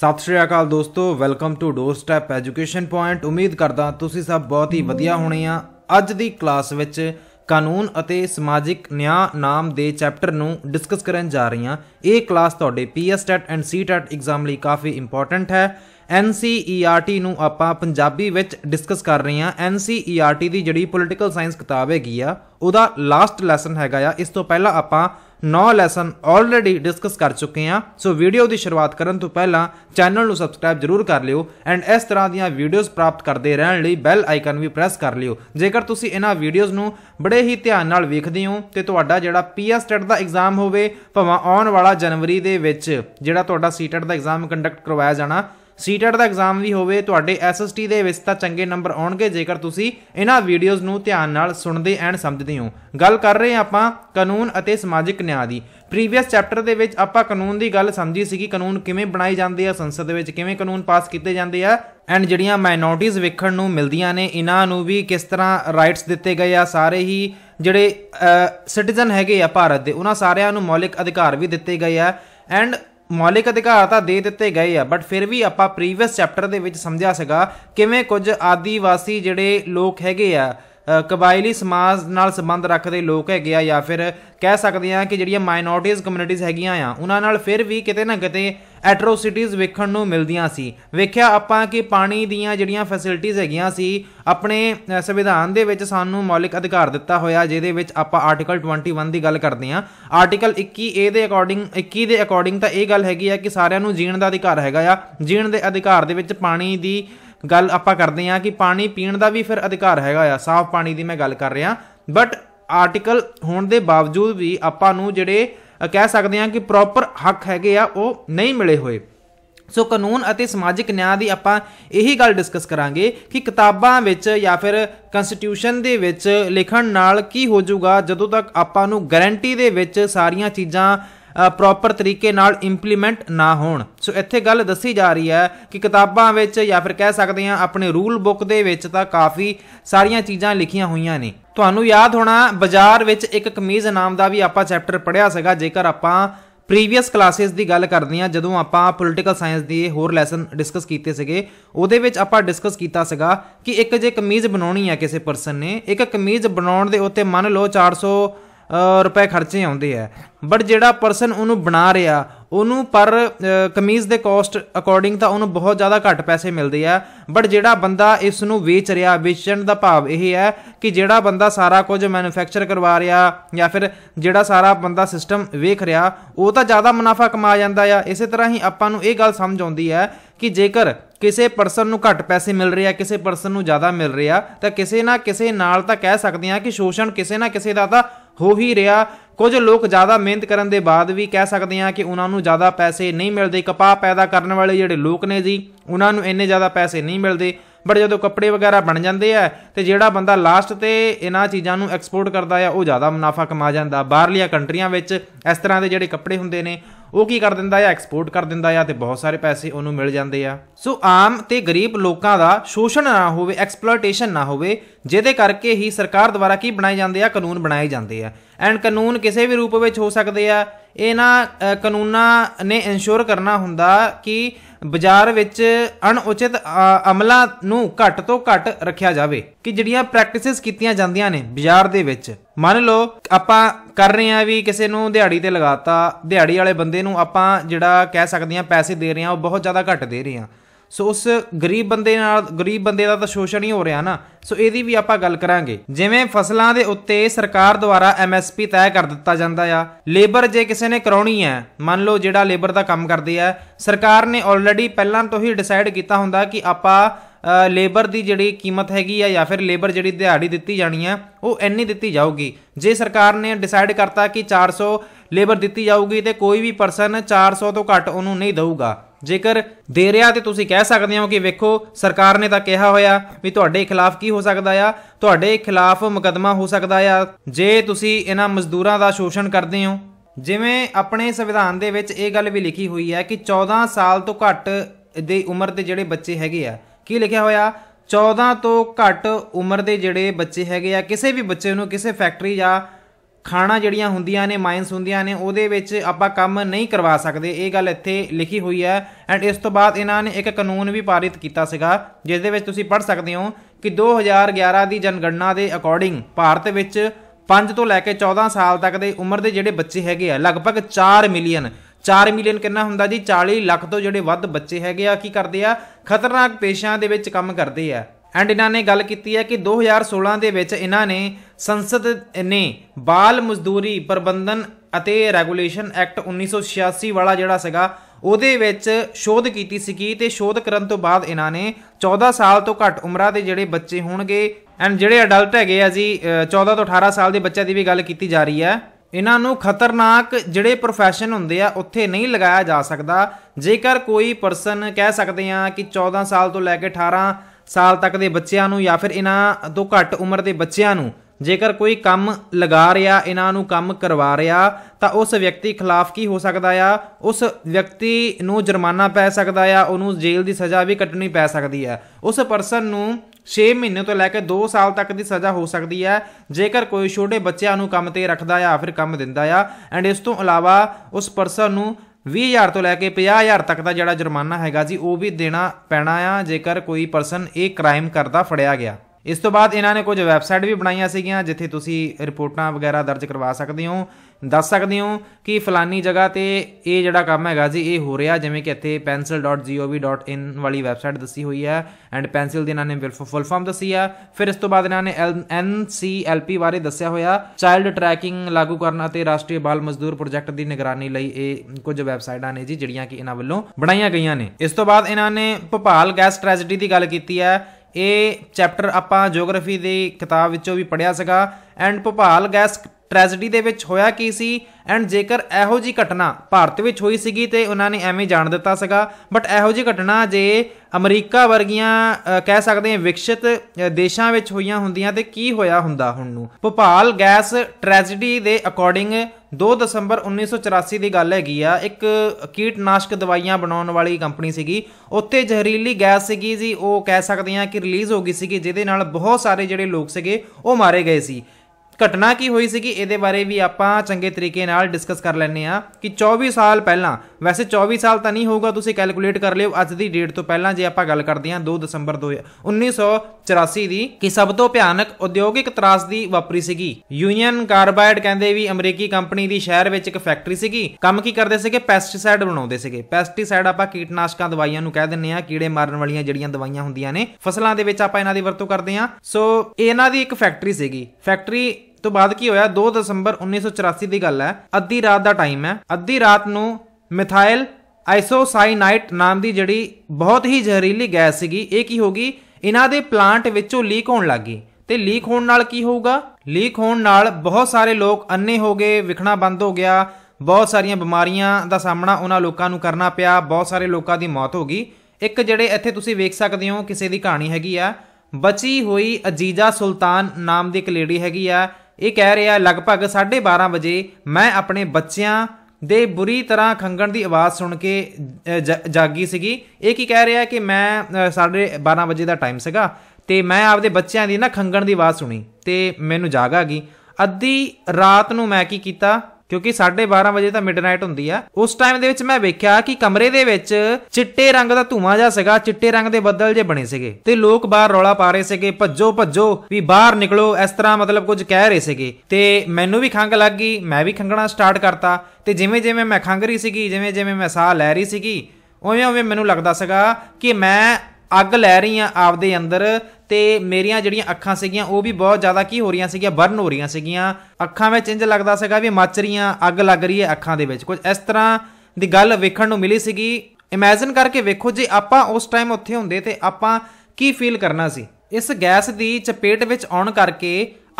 ਸਤਿ ਸ਼੍ਰੀ ਅਕਾਲ ਦੋਸਤੋ welcome to doorstep education point ਉਮੀਦ ਕਰਦਾ ਤੁਸੀਂ ਸਭ ਬਹੁਤ ਹੀ ਵਧੀਆ ਹੋਣੇ ਆ ਅੱਜ ਦੀ ਕਲਾਸ ਵਿੱਚ ਕਾਨੂੰਨ ਅਤੇ ਸਮਾਜਿਕ ਨਿਆਂ ਨਾਮ ਦੇ ਚੈਪਟਰ ਨੂੰ ਡਿਸਕਸ ਕਰਨ ਜਾ ਰਹੀ ਹਾਂ ਇਹ ਕਲਾਸ ਤੁਹਾਡੇ PS TET and C TET exam ਲਈ ਕਾਫੀ ਇੰਪੋਰਟੈਂਟ ਹੈ ਐਨਸੀਈਆਰਟੀ e ਨੂੰ ਆਪਾਂ ਪੰਜਾਬੀ ਵਿੱਚ ਡਿਸਕਸ ਕਰ ਰਹੇ ਹਾਂ ਐਨਸੀਈਆਰਟੀ e ਦੀ ਜਿਹੜੀ ਪੋਲਿਟੀਕਲ ਸਾਇੰਸ ਕਿਤਾਬ ਹੈਗੀ ਆ ਉਹਦਾ ਲਾਸਟ ਲੈਸਨ ਹੈਗਾ ਆ ਇਸ ਤੋਂ ਪਹਿਲਾਂ ਆਪਾਂ 9 ਲੈਸਨ ਆਲਰੇਡੀ ਡਿਸਕਸ ਕਰ ਚੁੱਕੇ ਹਾਂ ਸੋ ਵੀਡੀਓ ਦੀ ਸ਼ੁਰੂਆਤ ਕਰਨ ਤੋਂ ਪਹਿਲਾਂ ਚੈਨਲ ਨੂੰ ਸਬਸਕ੍ਰਾਈਬ ਜ਼ਰੂਰ ਕਰ ਲਿਓ ਐਂਡ ਇਸ ਤਰ੍ਹਾਂ ਦੀਆਂ ਵੀਡੀਓਜ਼ ਪ੍ਰਾਪਤ ਕਰਦੇ ਰਹਿਣ ਲਈ ਬੈਲ ਆਈਕਨ ਵੀ ਪ੍ਰੈਸ ਕਰ ਲਿਓ ਜੇਕਰ ਤੁਸੀਂ ਇਹਨਾਂ ਵੀਡੀਓਜ਼ ਨੂੰ ਬੜੇ ਹੀ ਧਿਆਨ ਨਾਲ ਵੇਖਦੇ ਹੋ ਤੇ ਤੁਹਾਡਾ ਜਿਹੜਾ ਪੀਐਸ ਟੈਟ ਦਾ ਐਗਜ਼ਾਮ ਹੋਵੇ ਭਾਵੇਂ ਆਉਣ ਵਾਲਾ ਜਨਵਰੀ ਦੇ ਵਿੱਚ ਜਿਹੜਾ ਤੁਹਾਡਾ ਸੀਟੈਟ ਦਾ ਐਗਜ਼ਾਮ ਕੰਡਕਟ ਕਰਵਾਇਆ ਜਾਣਾ ਸੀਟੈਟ ਦਾ ਐਗਜ਼ਾਮ ਵੀ ਹੋਵੇ ਤੁਹਾਡੇ ਐਸਐਸਟੀ ਦੇ ਵਿੱਚ ਤਾਂ ਚੰਗੇ ਨੰਬਰ ਆਉਣਗੇ ਜੇਕਰ ਤੁਸੀਂ ਇਹਨਾਂ ਵੀਡੀਓਜ਼ ਨੂੰ ਧਿਆਨ ਨਾਲ ਸੁਣਦੇ ਐਂਡ ਸਮਝਦੇ ਹੋ ਗੱਲ ਕਰ ਰਹੇ ਆਪਾਂ ਕਾਨੂੰਨ ਅਤੇ ਸਮਾਜਿਕ ਨਿਆਂ ਦੀ ਪ੍ਰੀਵੀਅਸ ਚੈਪਟਰ ਦੇ ਵਿੱਚ ਆਪਾਂ ਕਾਨੂੰਨ ਦੀ ਗੱਲ ਸਮਝੀ ਸੀ ਕਿ ਕਾਨੂੰਨ ਕਿਵੇਂ ਬਣਾਏ ਜਾਂਦੇ ਆ ਸੰਸਦ ਦੇ ਵਿੱਚ ਕਿਵੇਂ ਕਾਨੂੰਨ ਪਾਸ ਕੀਤੇ ਜਾਂਦੇ ਆ ਐਂਡ ਜਿਹੜੀਆਂ ਮਾਈਨੋਰਟੀਜ਼ ਵੇਖਣ ਨੂੰ ਮਿਲਦੀਆਂ ਨੇ ਇਹਨਾਂ ਨੂੰ ਵੀ ਕਿਸ ਤਰ੍ਹਾਂ ਰਾਈਟਸ ਦਿੱਤੇ ਗਏ ਆ ਸਾਰੇ ਹੀ ਜਿਹੜੇ ਸਿਟੀਜ਼ਨ ਹੈਗੇ ਆ ਭਾਰਤ ਦੇ ਉਹਨਾਂ ਸਾਰਿਆਂ ਨੂੰ ਮੌਲਿਕ ਅਧਿਕਾਰ ਵੀ ਦਿੱਤੇ ਗਏ ਆ ਐਂਡ ਮੌਲਿਕ ਅਧਿਕਾਰ ਤਾਂ ਦੇ ਦਿੱਤੇ ਗਏ ਆ ਬਟ ਫਿਰ ਵੀ ਆਪਾਂ ਪ੍ਰੀਵੀਅਸ ਚੈਪਟਰ ਦੇ ਵਿੱਚ ਸਮਝਿਆ ਸੀਗਾ ਕਿਵੇਂ ਕੁਝ ਆਦੀਵਾਸੀ ਜਿਹੜੇ ਲੋਕ ਹੈਗੇ ਆ ਕਬਾਇਲੀ ਸਮਾਜ ਨਾਲ ਸੰਬੰਧ ਰੱਖਦੇ ਲੋਕ ਹੈਗੇ ਆ ਜਾਂ ਫਿਰ ਕਹਿ ਸਕਦੇ ਆ ਕਿ ਜਿਹੜੀਆਂ ਮਾਈਨੋਰਟੀਜ਼ ਕਮਿਊਨਿਟੀਜ਼ ਹੈਗੀਆਂ ਆ ਉਹਨਾਂ ਨਾਲ ਫਿਰ ਵੀ ਕਿਤੇ ਨਾ ਕਿਤੇ ਐਟਰੋਸਿਟੀਜ਼ ਵੇਖਣ ਨੂੰ ਮਿਲਦੀਆਂ ਸੀ ਵੇਖਿਆ ਆਪਾਂ ਕਿ ਪਾਣੀ ਦੀਆਂ ਜਿਹੜੀਆਂ ਫੈਸਿਲਿਟੀਆਂ ਹੈਗੀਆਂ ਸੀ ਆਪਣੇ ਸੰਵਿਧਾਨ ਦੇ ਵਿੱਚ ਸਾਨੂੰ ਮੌਲਿਕ ਅਧਿਕਾਰ ਦਿੱਤਾ ਹੋਇਆ ਜਿਹਦੇ ਵਿੱਚ ਆਪਾਂ ਆਰਟੀਕਲ 21 ਦੀ ਗੱਲ ਕਰਦੇ ਆ ਆਰਟੀਕਲ 21 ਏ ਦੇ ਅਕੋਰਡਿੰਗ 21 ਦੇ ਅਕੋਰਡਿੰਗ ਤਾਂ ਇਹ ਗੱਲ ਹੈਗੀ ਆ ਕਿ ਸਾਰਿਆਂ ਨੂੰ ਜੀਣ ਦਾ ਅਧਿਕਾਰ ਹੈਗਾ ਆ ਜੀਣ ਦੇ ਅਧਿਕਾਰ ਦੇ ਵਿੱਚ ਪਾਣੀ ਦੀ ਗੱਲ ਆਪਾਂ ਕਰਦੇ ਆ ਕਿ ਪਾਣੀ ਪੀਣ ਦਾ ਵੀ ਫਿਰ ਅਧਿਕਾਰ ਹੈਗਾ ਆ ਸਾਫ਼ ਪਾਣੀ ਦੀ ਮੈਂ ਗੱਲ ਕਰ ਰਿਹਾ ਬਟ ਆਰਟੀਕਲ ਹੋਣ ਦੇ ਬਾਵਜੂਦ ਵੀ ਆਪਾਂ ਨੂੰ ਜਿਹੜੇ ਕਹਿ ਸਕਦੇ ਆ ਕਿ ਪ੍ਰੋਪਰ ਹੱਕ ਹੈਗੇ ਆ ਉਹ ਨਹੀਂ ਮਿਲੇ ਹੋਏ ਸੋ ਕਾਨੂੰਨ ਅਤੇ ਸਮਾਜਿਕ ਨਿਆਂ ਦੀ ਆਪਾਂ ਇਹੀ ਗੱਲ ਡਿਸਕਸ ਕਰਾਂਗੇ ਕਿ ਕਿਤਾਬਾਂ ਵਿੱਚ ਜਾਂ ਫਿਰ ਕਨਸਟੀਟਿਊਸ਼ਨ ਦੇ ਵਿੱਚ ਲਿਖਣ ਨਾਲ ਕੀ ਹੋ ਜਾਊਗਾ ਜਦੋਂ ਤੱਕ ਆਪਾਂ ਨੂੰ ਗਾਰੰਟੀ ਦੇ ਵਿੱਚ ਸਾਰੀਆਂ ਚੀਜ਼ਾਂ ਪ੍ਰੋਪਰ ਤਰੀਕੇ ਨਾਲ ਇੰਪਲੀਮੈਂਟ ਨਾ ਹੋਣ ਸੋ ਇੱਥੇ ਗੱਲ ਦੱਸੀ ਜਾ ਰਹੀ ਹੈ ਕਿ ਕਿਤਾਬਾਂ ਵਿੱਚ ਜਾਂ ਫਿਰ ਕਹਿ ਸਕਦੇ ਆ ਆਪਣੇ ਰੂਲ ਬੁੱਕ ਦੇ ਵਿੱਚ ਤਾਂ ਕਾਫੀ ਸਾਰੀਆਂ ਚੀਜ਼ਾਂ ਲਿਖੀਆਂ ਹੋਈਆਂ ਨੇ ਤੁਹਾਨੂੰ ਯਾਦ ਹੋਣਾ ਬਾਜ਼ਾਰ ਵਿੱਚ ਇੱਕ ਕਮੀਜ਼ ਨਾਮ ਦਾ ਵੀ ਆਪਾਂ ਚੈਪਟਰ ਪੜਿਆ ਸੀਗਾ ਜੇਕਰ ਆਪਾਂ ਪ੍ਰੀਵੀਅਸ ਕਲਾਸਿਸ ਦੀ ਗੱਲ ਕਰਦੇ ਹਾਂ ਜਦੋਂ ਆਪਾਂ ਪੋਲਿਟੀਕਲ ਸਾਇੰਸ ਦੀ ਹੋਰ ਲੈਸਨ ਡਿਸਕਸ ਕੀਤੇ ਸੀਗੇ ਉਹਦੇ ਵਿੱਚ ਆਪਾਂ ਡਿਸਕਸ ਕੀਤਾ ਸੀਗਾ ਕਿ ਇੱਕ ਜੇ ਕਮੀਜ਼ ਬਣਾਉਣੀ ਹੈ ਕਿਸੇ ਪਰਸਨ ਨੇ ਇੱਕ ਕਮੀਜ਼ ਬਣਾਉਣ ਦੇ ਉੱਤੇ ਮੰਨ ਲਓ 400 ਰੁਪਏ ਖਰਚੇ ਆਉਂਦੇ ਆ ਬਟ ਜਿਹੜਾ ਪਰਸਨ ਉਹਨੂੰ ਬਣਾ ਰਿਹਾ ਉਹਨੂੰ ਪਰ ਕਮੀਜ਼ ਦੇ ਕਾਸਟ ਅਕੋਰਡਿੰਗ ਤਾਂ ਉਹਨੂੰ ਬਹੁਤ ਜ਼ਿਆਦਾ ਘੱਟ ਪੈਸੇ ਮਿਲਦੇ ਆ ਬਟ ਜਿਹੜਾ ਬੰਦਾ ਇਸ ਨੂੰ ਵੇਚ ਰਿਹਾ ਵੇਚਣ ਦਾ ਭਾਵ ਇਹ ਹੈ ਕਿ ਜਿਹੜਾ ਬੰਦਾ ਸਾਰਾ ਕੁਝ ਮੈਨੂਫੈਕਚਰ ਕਰਵਾ ਰਿਹਾ ਜਾਂ ਫਿਰ ਜਿਹੜਾ ਸਾਰਾ ਬੰਦਾ ਸਿਸਟਮ ਵੇਖ ਰਿਹਾ ਉਹ ਤਾਂ ਜ਼ਿਆਦਾ ਮੁਨਾਫਾ ਕਮਾ ਜਾਂਦਾ ਆ ਇਸੇ ਤਰ੍ਹਾਂ ਹੀ ਆਪਾਂ ਨੂੰ ਇਹ ਗੱਲ ਸਮਝ ਆਉਂਦੀ ਹੈ ਕਿ ਜੇਕਰ ਕਿਸੇ ਪਰਸਨ ਨੂੰ ਘੱਟ ਪੈਸੇ ਮਿਲ ਰਹੇ ਆ ਕਿਸੇ ਪਰਸਨ ਨੂੰ ਜ਼ਿਆਦਾ ਮਿਲ ਰਿਹਾ ਤਾਂ ਕਿਸੇ ਨਾ ਕਿਸੇ ਨਾਲ ਤਾਂ ਕਹਿ ਸਕਦੇ ਆ ਕਿ ਸ਼ੋਸ਼ਣ ਕਿਸੇ ਨਾ ਕਿਸੇ ਦਾ ਤਾਂ ਹੋ ਹੀ ਰਿਹਾ ਕੁਝ ਲੋਕ ਜ਼ਿਆਦਾ ਮਿਹਨਤ ਕਰਨ ਦੇ ਬਾਅਦ ਵੀ ਕਹਿ ਸਕਦੇ ਆ ਕਿ ਉਹਨਾਂ ਨੂੰ ਜ਼ਿਆਦਾ ਪੈਸੇ ਨਹੀਂ ਮਿਲਦੇ ਕਪਾਹ ਪੈਦਾ ਕਰਨ ਵਾਲੇ ਜਿਹੜੇ ਲੋਕ ਨੇ ਜੀ ਉਹਨਾਂ ਨੂੰ ਇੰਨੇ ਜ਼ਿਆਦਾ ਪੈਸੇ ਨਹੀਂ ਮਿਲਦੇ ਬਟ ਜਦੋਂ ਕੱਪੜੇ ਵਗੈਰਾ ਬਣ ਜਾਂਦੇ ਆ ਤੇ ਜਿਹੜਾ ਬੰਦਾ ਲਾਸਟ ਤੇ ਇਹਨਾਂ ਚੀਜ਼ਾਂ ਨੂੰ ਐਕਸਪੋਰਟ ਕਰਦਾ ਆ ਉਹ ਜ਼ਿਆਦਾ ਮੁਨਾਫਾ ਕਮਾ ਜਾਂਦਾ ਬਾਹਰਲੀਆਂ ਕੰਟਰੀਆਂ ਵਿੱਚ ਇਸ ਤਰ੍ਹਾਂ ਦੇ ਜਿਹੜੇ ਕੱਪੜੇ ਹੁੰਦੇ ਨੇ ਉਹ ਕੀ ਕਰ ਦਿੰਦਾ ਆ ਐਕਸਪੋਰਟ ਕਰ ਦਿੰਦਾ ਆ ਤੇ ਬਹੁਤ ਸਾਰੇ ਪੈਸੇ ਉਹਨੂੰ ਮਿਲ ਜਾਂਦੇ ਆ ਸੋ ਆਮ ਤੇ ਗਰੀਬ ਲੋਕਾਂ ਦਾ ਸ਼ੋਸ਼ਣ ਨਾ ਹੋਵੇ ਐਕਸਪਲੋਇਟੇਸ਼ਨ ਨਾ ਹੋਵੇ ਜਿਹਦੇ ਕਰਕੇ ਹੀ ਸਰਕਾਰ ਦੁਆਰਾ ਕੀ ਬਣਾਏ ਜਾਂਦੇ ਆ ਕਾਨੂੰਨ ਬਣਾਏ ਜਾਂਦੇ ਆ ਐਂਡ ਕਾਨੂੰਨ ਕਿਸੇ ਵੀ ਰੂਪ ਵਿੱਚ ਹੋ ਸਕਦੇ ਆ ਇਹਨਾਂ ਕਾਨੂੰਨਾਂ ਨੇ ਇਨਸ਼ੋਰ ਕਰਨਾ ਹੁੰਦਾ ਕਿ ਬਾਜ਼ਾਰ ਵਿੱਚ ਅਣਉਚਿਤ ਅਮਲਾ ਨੂੰ ਘੱਟ ਤੋਂ ਘੱਟ ਰੱਖਿਆ ਜਾਵੇ ਕਿ ਜਿਹੜੀਆਂ ਪ੍ਰੈਕਟਿਸਿਸ ਕੀਤੀਆਂ ਜਾਂਦੀਆਂ ਨੇ ਬਾਜ਼ਾਰ ਦੇ ਵਿੱਚ ਮੰਨ ਲਓ ਆਪਾਂ ਕਰ ਰਹੇ ਆ ਵੀ ਕਿਸੇ ਨੂੰ ਦਿਹਾੜੀ ਤੇ ਲਗਾਤਾ ਦਿਹਾੜੀ ਵਾਲੇ ਬੰਦੇ ਨੂੰ ਆਪਾਂ ਜਿਹੜਾ ਕਹਿ ਸਕਦੇ ਆ ਪੈਸੇ ਦੇ ਰਹੇ ਆ ਉਹ ਬਹੁਤ ਜ਼ਿਆਦਾ ਘੱਟ ਦੇ ਰਹੇ ਆ ਸੋ ਉਸ ਗਰੀਬ ਬੰਦੇ ਨਾਲ ਗਰੀਬ ਬੰਦੇ ਦਾ ਤਾਂ ਸ਼ੋਸ਼ਣ ਹੀ ਹੋ ਰਿਹਾ ਨਾ ਸੋ ਇਹਦੀ ਵੀ ਆਪਾਂ ਗੱਲ ਕਰਾਂਗੇ ਜਿਵੇਂ ਫਸਲਾਂ ਦੇ ਉੱਤੇ ਸਰਕਾਰ ਦੁਆਰਾ ਐਮਐਸਪੀ ਤੈਅ ਕਰ ਦਿੱਤਾ ਜਾਂਦਾ ਆ ਲੇਬਰ ਜੇ ਕਿਸੇ ਨੇ ਕਰਾਉਣੀ ਹੈ ਮੰਨ ਲਓ ਜਿਹੜਾ ਲੇਬਰ ਦਾ ਕੰਮ ਕਰਦੇ ਆ ਸਰਕਾਰ ਨੇ ਆਲਰੇਡੀ ਪਹਿਲਾਂ ਤੋਂ ਹੀ ਡਿਸਾਈਡ ਕੀਤਾ ਹੁੰਦਾ ਕਿ ਆਪਾਂ ਲੇਬਰ ਦੀ ਜਿਹੜੀ ਕੀਮਤ ਹੈਗੀ ਆ ਜਾਂ ਫਿਰ ਲੇਬਰ ਜਿਹੜੀ ਦਿਹਾੜੀ ਦਿੱਤੀ ਜਾਣੀ ਆ ਉਹ ਐਨੀ ਦਿੱਤੀ ਜਾਊਗੀ ਜੇ ਸਰਕਾਰ ਨੇ ਡਿਸਾਈਡ ਕਰਤਾ ਕਿ 400 ਲੇਬਰ ਦਿੱਤੀ ਜਾਊਗੀ ਤੇ ਕੋਈ ਵੀ ਪਰਸਨ 400 ਤੋਂ ਘੱਟ ਉਹਨੂੰ ਨਹੀਂ ਦੇਊਗਾ ਜੇਕਰ ਦੇ ਰਿਹਾ ਤੇ ਤੁਸੀਂ ਕਹਿ ਸਕਦੇ ਹੋ ਕਿ ਵੇਖੋ ਸਰਕਾਰ ਨੇ ਤਾਂ ਕਿਹਾ ਹੋਇਆ ਵੀ ਤੁਹਾਡੇ ਖਿਲਾਫ ਕੀ ਹੋ ਸਕਦਾ ਆ ਤੁਹਾਡੇ ਖਿਲਾਫ ਮੁਕਦਮਾ ਹੋ ਸਕਦਾ ਆ ਜੇ ਤੁਸੀਂ ਇਹਨਾਂ ਮਜ਼ਦੂਰਾਂ ਦਾ ਸ਼ੋਸ਼ਣ ਕਰਦੇ ਹੋ ਜਿਵੇਂ ਆਪਣੇ ਸੰਵਿਧਾਨ ਦੇ ਵਿੱਚ ਇਹ ਗੱਲ ਵੀ ਲਿਖੀ ਹੋਈ ਹੈ ਕਿ 14 ਸਾਲ ਤੋਂ ਘੱਟ ਦੀ ਉਮਰ ਦੇ ਜਿਹੜੇ ਬੱਚੇ ਹੈਗੇ ਆ ਕੀ ਲਿਖਿਆ ਹੋਇਆ 14 ਤੋਂ ਘੱਟ ਉਮਰ ਦੇ ਜਿਹੜੇ ਬੱਚੇ ਹੈਗੇ ਆ ਕਿਸੇ ਵੀ ਬੱਚੇ ਨੂੰ ਕਿਸੇ ਫੈਕਟਰੀ ਜਾਂ ਖਾਣਾ ਜਿਹੜੀਆਂ ਹੁੰਦੀਆਂ ਨੇ ਮਾਈਨਸ ਹੁੰਦੀਆਂ ਨੇ ਉਹਦੇ ਵਿੱਚ ਆਪਾਂ ਕੰਮ ਨਹੀਂ ਕਰਵਾ ਸਕਦੇ ਇਹ ਗੱਲ ਇੱਥੇ ਲਿਖੀ ਹੋਈ ਹੈ ਐਂਡ ਇਸ ਤੋਂ ਬਾਅਦ ਇਹਨਾਂ ਨੇ ਇੱਕ ਕਾਨੂੰਨ ਵੀ ਪਾਰਿਤ ਕੀਤਾ ਸੀਗਾ ਜਿਸ ਦੇ ਵਿੱਚ ਤੁਸੀਂ ਪੜ੍ਹ ਸਕਦੇ ਹੋ ਕਿ 2011 ਦੀ ਜਨਗਣਨਾ ਦੇ ਅਕੋਰਡਿੰਗ ਭਾਰਤ ਵਿੱਚ 5 ਤੋਂ ਲੈ ਕੇ 14 ਸਾਲ ਤੱਕ ਦੇ ਉਮਰ ਦੇ ਜਿਹੜੇ ਬੱਚੇ ਹੈਗੇ ਆ ਲਗਭਗ 4 ਮਿਲੀਅਨ 4 ਮਿਲੀਅਨ ਕਿੰਨਾ ਹੁੰਦਾ ਜੀ 40 ਲੱਖ ਤੋਂ ਜਿਹੜੇ ਵੱਧ ਬੱਚੇ ਹੈਗੇ ਆ ਕੀ ਕਰਦੇ ਆ ਖਤਰਨਾਕ ਪੇਸ਼ਿਆਂ ਦੇ ਵਿੱਚ ਕੰਮ ਕਰਦੇ ਆ ਐਂਡ ਇਹਨਾਂ ਨੇ ਗੱਲ ਕੀਤੀ ਹੈ ਕਿ 2016 ਦੇ ਵਿੱਚ ਇਹਨਾਂ ਨੇ ਸੰਸਦ ਨੇ ਬਾਲ ਮਜ਼ਦੂਰੀ ਪ੍ਰਬੰਧਨ ਅਤੇ ਰੈਗੂਲੇਸ਼ਨ ਐਕਟ 1986 ਵਾਲਾ ਜਿਹੜਾ ਸੀਗਾ ਉਹਦੇ ਵਿੱਚ ਸ਼ੋਧ ਕੀਤੀ ਸੀਗੀ ਤੇ ਸ਼ੋਧ ਕਰਨ ਤੋਂ ਬਾਅਦ ਇਹਨਾਂ ਨੇ 14 ਸਾਲ ਤੋਂ ਘੱਟ ਉਮਰਾਂ ਦੇ ਜਿਹੜੇ ਬੱਚੇ ਹੋਣਗੇ ਐਂਡ ਜਿਹੜੇ ਅਡਲਟ ਹੈਗੇ ਆ ਜੀ 14 ਤੋਂ 18 ਸਾਲ ਦੇ ਬੱਚਿਆਂ ਦੀ ਵੀ ਗੱਲ ਕੀਤੀ ਜਾ ਰਹੀ ਹੈ ਇਹਨਾਂ ਨੂੰ ਖਤਰਨਾਕ ਜਿਹੜੇ profession ਹੁੰਦੇ ਆ ਉੱਥੇ ਨਹੀਂ ਲਗਾਇਆ ਜਾ ਸਕਦਾ ਜੇਕਰ ਕੋਈ ਪਰਸਨ ਕਹਿ ਸਕਦੇ ਆ ਕਿ 14 ਸਾਲ ਤੋਂ ਲੈ ਕੇ 18 ਸਾਲ ਤੱਕ ਦੇ ਬੱਚਿਆਂ ਨੂੰ ਜਾਂ ਫਿਰ ਇਹਨਾਂ ਤੋਂ ਘੱਟ ਉਮਰ ਦੇ ਬੱਚਿਆਂ ਨੂੰ ਜੇਕਰ ਕੋਈ ਕੰਮ ਲਗਾ ਰਿਹਾ ਇਹਨਾਂ ਨੂੰ ਕੰਮ ਕਰਵਾ ਰਿਹਾ ਤਾਂ ਉਸ ਵਿਅਕਤੀ ਖਿਲਾਫ ਕੀ ਹੋ ਸਕਦਾ ਆ ਉਸ ਵਿਅਕਤੀ ਨੂੰ ਜੁਰਮਾਨਾ ਪੈ ਸਕਦਾ ਆ ਉਹਨੂੰ ਜੇਲ੍ਹ ਦੀ ਸਜ਼ਾ ਵੀ ਕੱਟਣੀ ਪੈ ਸਕਦੀ ਆ ਉਸ ਪਰਸਨ ਨੂੰ 6 ਮਹੀਨੇ ਤੋਂ ਲੈ ਕੇ 2 ਸਾਲ ਤੱਕ ਦੀ ਸਜ਼ਾ ਹੋ ਸਕਦੀ ਹੈ ਜੇਕਰ ਕੋਈ ਛੋਟੇ ਬੱਚਿਆਂ ਨੂੰ ਕੰਮ ਤੇ ਰੱਖਦਾ ਆ ਫਿਰ ਕੰਮ ਦਿੰਦਾ ਆ ਐਂਡ ਇਸ ਤੋਂ ਇਲਾਵਾ ਉਸ ਪਰਸਨ ਨੂੰ 20000 ਤੋਂ ਲੈ ਕੇ 50000 ਤੱਕ ਦਾ ਜਿਹੜਾ ਜੁਰਮਾਨਾ ਹੈਗਾ ਜੀ ਉਹ ਵੀ ਦੇਣਾ ਪੈਣਾ ਆ ਜੇਕਰ ਕੋਈ ਪਰਸਨ ਇਹ ਕ੍ਰਾਈਮ ਕਰਦਾ ਫੜਿਆ ਗਿਆ ਇਸ ਤੋਂ ਬਾਅਦ ਇਹਨਾਂ ਨੇ ਕੁਝ ਵੈਬਸਾਈਟ ਵੀ ਬਣਾਈਆਂ ਸੀਗੀਆਂ ਜਿੱਥੇ ਤੁਸੀਂ ਰਿਪੋਰਟਾਂ ਵਗੈਰਾ ਦਰਜ ਕਰਵਾ ਸਕਦੇ ਹੋ ਦੱਸ ਸਕਦੇ ਹੋ ਕਿ ਫਲਾਨੀ ਜਗ੍ਹਾ ਤੇ ਇਹ ਜਿਹੜਾ ਕੰਮ ਹੈਗਾ ਜੀ ਇਹ ਹੋ ਰਿਹਾ ਜਿਵੇਂ ਕਿ ਇੱਥੇ pencil.gov.in ਵਾਲੀ ਵੈਬਸਾਈਟ ਦੱਸੀ ਹੋਈ ਹੈ ਐਂਡ ਪੈਨਸਲ ਦੇ ਇਹਨਾਂ ਨੇ ਫੁੱਲ ਫਾਰਮ ਦੱਸੀ ਆ ਫਿਰ ਇਸ ਤੋਂ ਬਾਅਦ ਇਹਨਾਂ ਨੇ NCLP ਬਾਰੇ ਦੱਸਿਆ ਹੋਇਆ ਚਾਈਲਡ ਟਰੈਕਿੰਗ ਲਾਗੂ ਕਰਨ ਅਤੇ ਰਾਸ਼ਟਰੀ ਬਾਲ ਮਜ਼ਦੂਰ ਪ੍ਰੋਜੈਕਟ ਦੀ ਨਿਗਰਾਨੀ ਲਈ ਇਹ ਕੁਝ ਵੈਬਸਾਈਟਾਂ ਨੇ ਜੀ ਜਿਹੜੀਆਂ ਕਿ ਇਹਨਾਂ ਵੱਲੋਂ ਬਣਾਈਆਂ ਗਈਆਂ ਨੇ ਇਸ ਤੋਂ ਬਾਅਦ ਇਹਨਾਂ ਨੇ ਭੋਪਾਲ ਗੈਸ ਟ੍ਰੈਜੇਡੀ ਦੀ ਗੱਲ ਕੀਤੀ ਹੈ ਇਹ ਚੈਪਟਰ ਆਪਾਂ ਜੀਓਗ੍ਰਾਫੀ ਦੀ ਕਿਤਾਬ ਵਿੱਚੋਂ ਵੀ ਪੜਿਆ ਸੀਗਾ ਐਂਡ ਭੋਪਾਲ ਗੈਸ ਟ੍ਰੈਜੇਡੀ ਦੇ ਵਿੱਚ ਹੋਇਆ ਕੀ ਸੀ ਐਂਡ ਜੇਕਰ ਇਹੋ ਜੀ ਘਟਨਾ ਭਾਰਤ ਵਿੱਚ ਹੋਈ ਸੀਗੀ ਤੇ ਉਹਨਾਂ ਨੇ ਐਵੇਂ ਜਾਣ ਦਿੱਤਾ ਸੀਗਾ ਬਟ ਇਹੋ ਜੀ ਘਟਨਾ ਜੇ ਅਮਰੀਕਾ ਵਰਗੀਆਂ ਕਹਿ ਸਕਦੇ ਹਾਂ ਵਿਕਸਿਤ ਦੇਸ਼ਾਂ ਵਿੱਚ ਹੋਈਆਂ ਹੁੰਦੀਆਂ ਤੇ ਕੀ ਹੋਇਆ ਹੁੰਦਾ ਹੁਣ ਨੂੰ ਭੋਪਾਲ ਗੈਸ ਟ੍ਰੈਜੇਡੀ ਦੇ ਅਕੋਰਡਿੰਗ 2 ਦਸੰਬਰ 1984 ਦੀ ਗੱਲ ਹੈਗੀ ਆ ਇੱਕ ਕੀਟਨਾਸ਼ਕ ਦਵਾਈਆਂ ਬਣਾਉਣ ਵਾਲੀ ਕੰਪਨੀ ਸੀਗੀ ਉੱਥੇ ਜ਼ਹਿਰੀਲੀ ਗੈਸ ਸੀਗੀ ਜੀ ਉਹ ਕਹਿ ਸਕਦੇ ਹਾਂ ਕਿ ਰਿਲੀਜ਼ ਹੋ ਗਈ ਸੀਗੀ ਜਿਹਦੇ ਨਾਲ ਬਹੁਤ ਸਾਰੇ ਜਿਹੜੇ ਲੋਕ ਸੀਗੇ ਉਹ ਮਾਰੇ ਗਏ ਸੀ ਘਟਨਾ ਕੀ ਹੋਈ ਸੀ ਕਿ ਇਹਦੇ ਬਾਰੇ ਵੀ ਆਪਾਂ ਚੰਗੇ ਤਰੀਕੇ ਨਾਲ ਡਿਸਕਸ ਕਰ ਲੈਣੇ ਆ ਕਿ 24 ਸਾਲ ਪਹਿਲਾਂ ਵੈਸੇ 24 ਸਾਲ ਤਾਂ ਨਹੀਂ ਹੋਊਗਾ ਤੁਸੀਂ ਕੈਲਕੂਲੇਟ ਕਰ ਲਿਓ ਅੱਜ ਦੀ ਡੇਟ ਤੋਂ ਪਹਿਲਾਂ ਜੇ ਆਪਾਂ ਗੱਲ ਕਰਦੇ ਹਾਂ 2 ਦਸੰਬਰ 1984 ਦੀ ਕਿ ਸਭ ਤੋਂ ਭਿਆਨਕ ਉਦਯੋਗਿਕ ਦੀ ਵਾਪਰੀ ਸੀਗੀ ਯੂਨੀਅਨ ਕਾਰਬਾਈਡ ਕਹਿੰਦੇ ਵੀ ਅਮਰੀਕੀ ਕੰਪਨੀ ਦੀ ਸ਼ਹਿਰ ਵਿੱਚ ਇੱਕ ਫੈਕਟਰੀ ਸੀਗੀ ਕੰਮ ਕੀ ਕਰਦੇ ਸੀਗੇ ਪੈਸਟੀਸਾਈਡ ਬਣਾਉਂਦੇ ਸੀਗੇ ਪੈਸਟੀਸਾਈਡ ਆਪਾਂ ਕੀਟਨਾਸ਼ਕਾਂ ਦਵਾਈਆਂ ਨੂੰ ਕਹਿ ਦਿੰਨੇ ਆ ਕੀੜੇ ਮਾਰਨ ਵਾਲੀਆਂ ਜਿਹੜੀਆਂ ਦਵਾਈਆਂ ਹੁੰਦੀਆਂ ਨੇ ਫਸਲਾਂ ਦੇ ਵਿੱਚ ਆਪਾਂ ਇਹਨਾਂ ਦੀ ਵਰਤੋਂ ਕਰਦੇ ਆ ਸੋ ਇਹਨਾਂ ਦੀ ਇੱਕ ਫੈਕਟਰੀ ਸੀਗੀ ਫੈਕਟਰੀ ਤੋਂ ਬਾਅਦ ਕੀ ਹੋਇਆ 2 ਦਸੰਬਰ 1984 ਦੀ ਗੱਲ ਹੈ ਅੱਧੀ ਰਾਤ ਦਾ ਟਾਈਮ ਹੈ ਅੱਧੀ ਰਾਤ ਨੂੰ ਮਿਥਾਈਲ ਆਈਸੋਸਾਇਨਾਈਟ ਨਾਮ ਦੀ ਜਿਹੜੀ ਬਹੁਤ ਹੀ ਜ਼ਹਿਰੀਲੀ ਗੈਸ ਸੀਗੀ ਇਹ ਕੀ ਹੋਗੀ ਇਹਨਾਂ ਦੇ ਪਲਾਂਟ ਵਿੱਚੋਂ ਲੀਕ ਹੋਣ ਲੱਗੀ ਤੇ ਲੀਕ ਹੋਣ ਨਾਲ ਕੀ ਹੋਊਗਾ ਲੀਕ ਹੋਣ ਨਾਲ ਬਹੁਤ ਸਾਰੇ ਲੋਕ ਅੰਨੇ ਹੋ ਗਏ ਵਿਖਣਾ ਬੰਦ ਹੋ ਗਿਆ ਬਹੁਤ ਸਾਰੀਆਂ ਬਿਮਾਰੀਆਂ ਦਾ ਸਾਹਮਣਾ ਉਹਨਾਂ ਲੋਕਾਂ ਨੂੰ ਕਰਨਾ ਪਿਆ ਬਹੁਤ ਸਾਰੇ ਲੋਕਾਂ ਦੀ ਮੌਤ ਹੋ ਗਈ ਇੱਕ ਜਿਹੜੇ ਇੱਥੇ ਤੁਸੀਂ ਵੇਖ ਸਕਦੇ ਹੋ ਕਿਸੇ ਦੀ ਕਹਾਣੀ ਹੈਗੀ ਆ ਬਚੀ ਹੋਈ ਅਜੀਜ਼ਾ ਸੁਲਤਾਨ ਨਾਮ ਦੀ ਇੱਕ ਲੇਡੀ ਹੈਗੀ ਆ ਇਹ ਕਹਿ ਰਿਹਾ ਲਗਭਗ 12:30 ਵਜੇ ਮੈਂ ਆਪਣੇ ਬੱਚਿਆਂ ਦੇ ਬੁਰੀ ਤਰ੍ਹਾਂ ਖੰਗਣ ਦੀ ਆਵਾਜ਼ ਸੁਣ ਕੇ ਜਾਗੀ ਸੀਗੀ ਇਹ ਕੀ ਕਹਿ ਰਿਹਾ ਕਿ ਮੈਂ 12:30 ਵਜੇ ਦਾ ਟਾਈਮ ਸੀਗਾ ਤੇ ਮੈਂ ਆਪਦੇ ਬੱਚਿਆਂ ਦੀ ਨਾ ਖੰਗਣ ਦੀ ਆਵਾਜ਼ ਸੁਣੀ ਤੇ ਮੈਨੂੰ ਜਾਗ ਆ ਗਈ ਅੱਧੀ ਰਾਤ ਨੂੰ ਮੈਂ ਕੀ ਕੀਤਾ ਕਿਉਂਕਿ 12:30 ਵਜੇ ਤਾਂ ਮਿਡਨਾਈਟ ਹੁੰਦੀ ਆ ਉਸ ਟਾਈਮ ਦੇ ਵਿੱਚ ਮੈਂ ਵੇਖਿਆ ਕਿ ਕਮਰੇ ਦੇ ਵਿੱਚ ਚਿੱਟੇ ਰੰਗ ਦਾ ਧੂਆਂ ਜਾ ਸੀਗਾ ਚਿੱਟੇ ਰੰਗ ਦੇ ਬੱਦਲ ਜੇ ਬਣੇ ਸੀਗੇ ਤੇ ਲੋਕ ਬਾਹਰ ਰੌਲਾ ਪਾ ਰਹੇ ਸੀਗੇ ਭੱਜੋ ਭੱਜੋ ਵੀ ਬਾਹਰ ਨਿਕਲੋ ਇਸ ਤਰ੍ਹਾਂ ਮਤਲਬ ਕੁਝ ਕਹਿ ਰਹੇ ਸੀਗੇ ਤੇ ਮੈਨੂੰ ਵੀ ਖੰਗ ਲੱਗ ਗਈ ਮੈਂ ਵੀ ਖੰਗਣਾ ਸਟਾਰਟ ਕਰਤਾ ਤੇ ਜਿਵੇਂ ਜਿਵੇਂ ਮੈਂ ਖੰਗ ਰਹੀ ਸੀਗੀ ਜਿਵੇਂ ਜਿਵੇਂ ਮੈਂ ਸਾਹ ਲੈ ਰਹੀ ਸੀਗੀ ਉਵੇਂ ਉਵੇਂ ਮੈਨੂੰ ਲੱਗਦਾ ਸੀਗਾ ਕਿ ਮੈਂ ਅੱਗ ਲੈ ਰਹੀ ਆ ਆਪਦੇ ਅੰਦਰ ਤੇ ਮੇਰੀਆਂ ਜਿਹੜੀਆਂ ਅੱਖਾਂ ਸੀਗੀਆਂ ਉਹ ਵੀ ਬਹੁਤ ਜ਼ਿਆਦਾ ਕੀ ਹੋ ਰਹੀਆਂ ਸੀਗੀਆਂ ਬਰਨ ਹੋ ਰਹੀਆਂ ਸੀਗੀਆਂ ਅੱਖਾਂ ਵਿੱਚ ਇੰਜ ਲੱਗਦਾ ਸੀਗਾ ਵੀ ਮੱਚ ਰਹੀਆਂ ਅੱਗ ਲੱਗ ਰਹੀ ਹੈ ਅੱਖਾਂ ਦੇ ਵਿੱਚ ਕੁਝ ਇਸ ਤਰ੍ਹਾਂ ਦੀ ਗੱਲ ਵੇਖਣ ਨੂੰ ਮਿਲੀ ਸੀਗੀ ਇਮੇਜਿਨ ਕਰਕੇ ਵੇਖੋ ਜੇ ਆਪਾਂ ਉਸ ਟਾਈਮ ਉੱਥੇ ਹੁੰਦੇ ਤੇ ਆਪਾਂ ਕੀ ਫੀਲ ਕਰਨਾ ਸੀ ਇਸ ਗੈਸ ਦੀ ਚਪੇਟ ਵਿੱਚ ਆਉਣ ਕਰਕੇ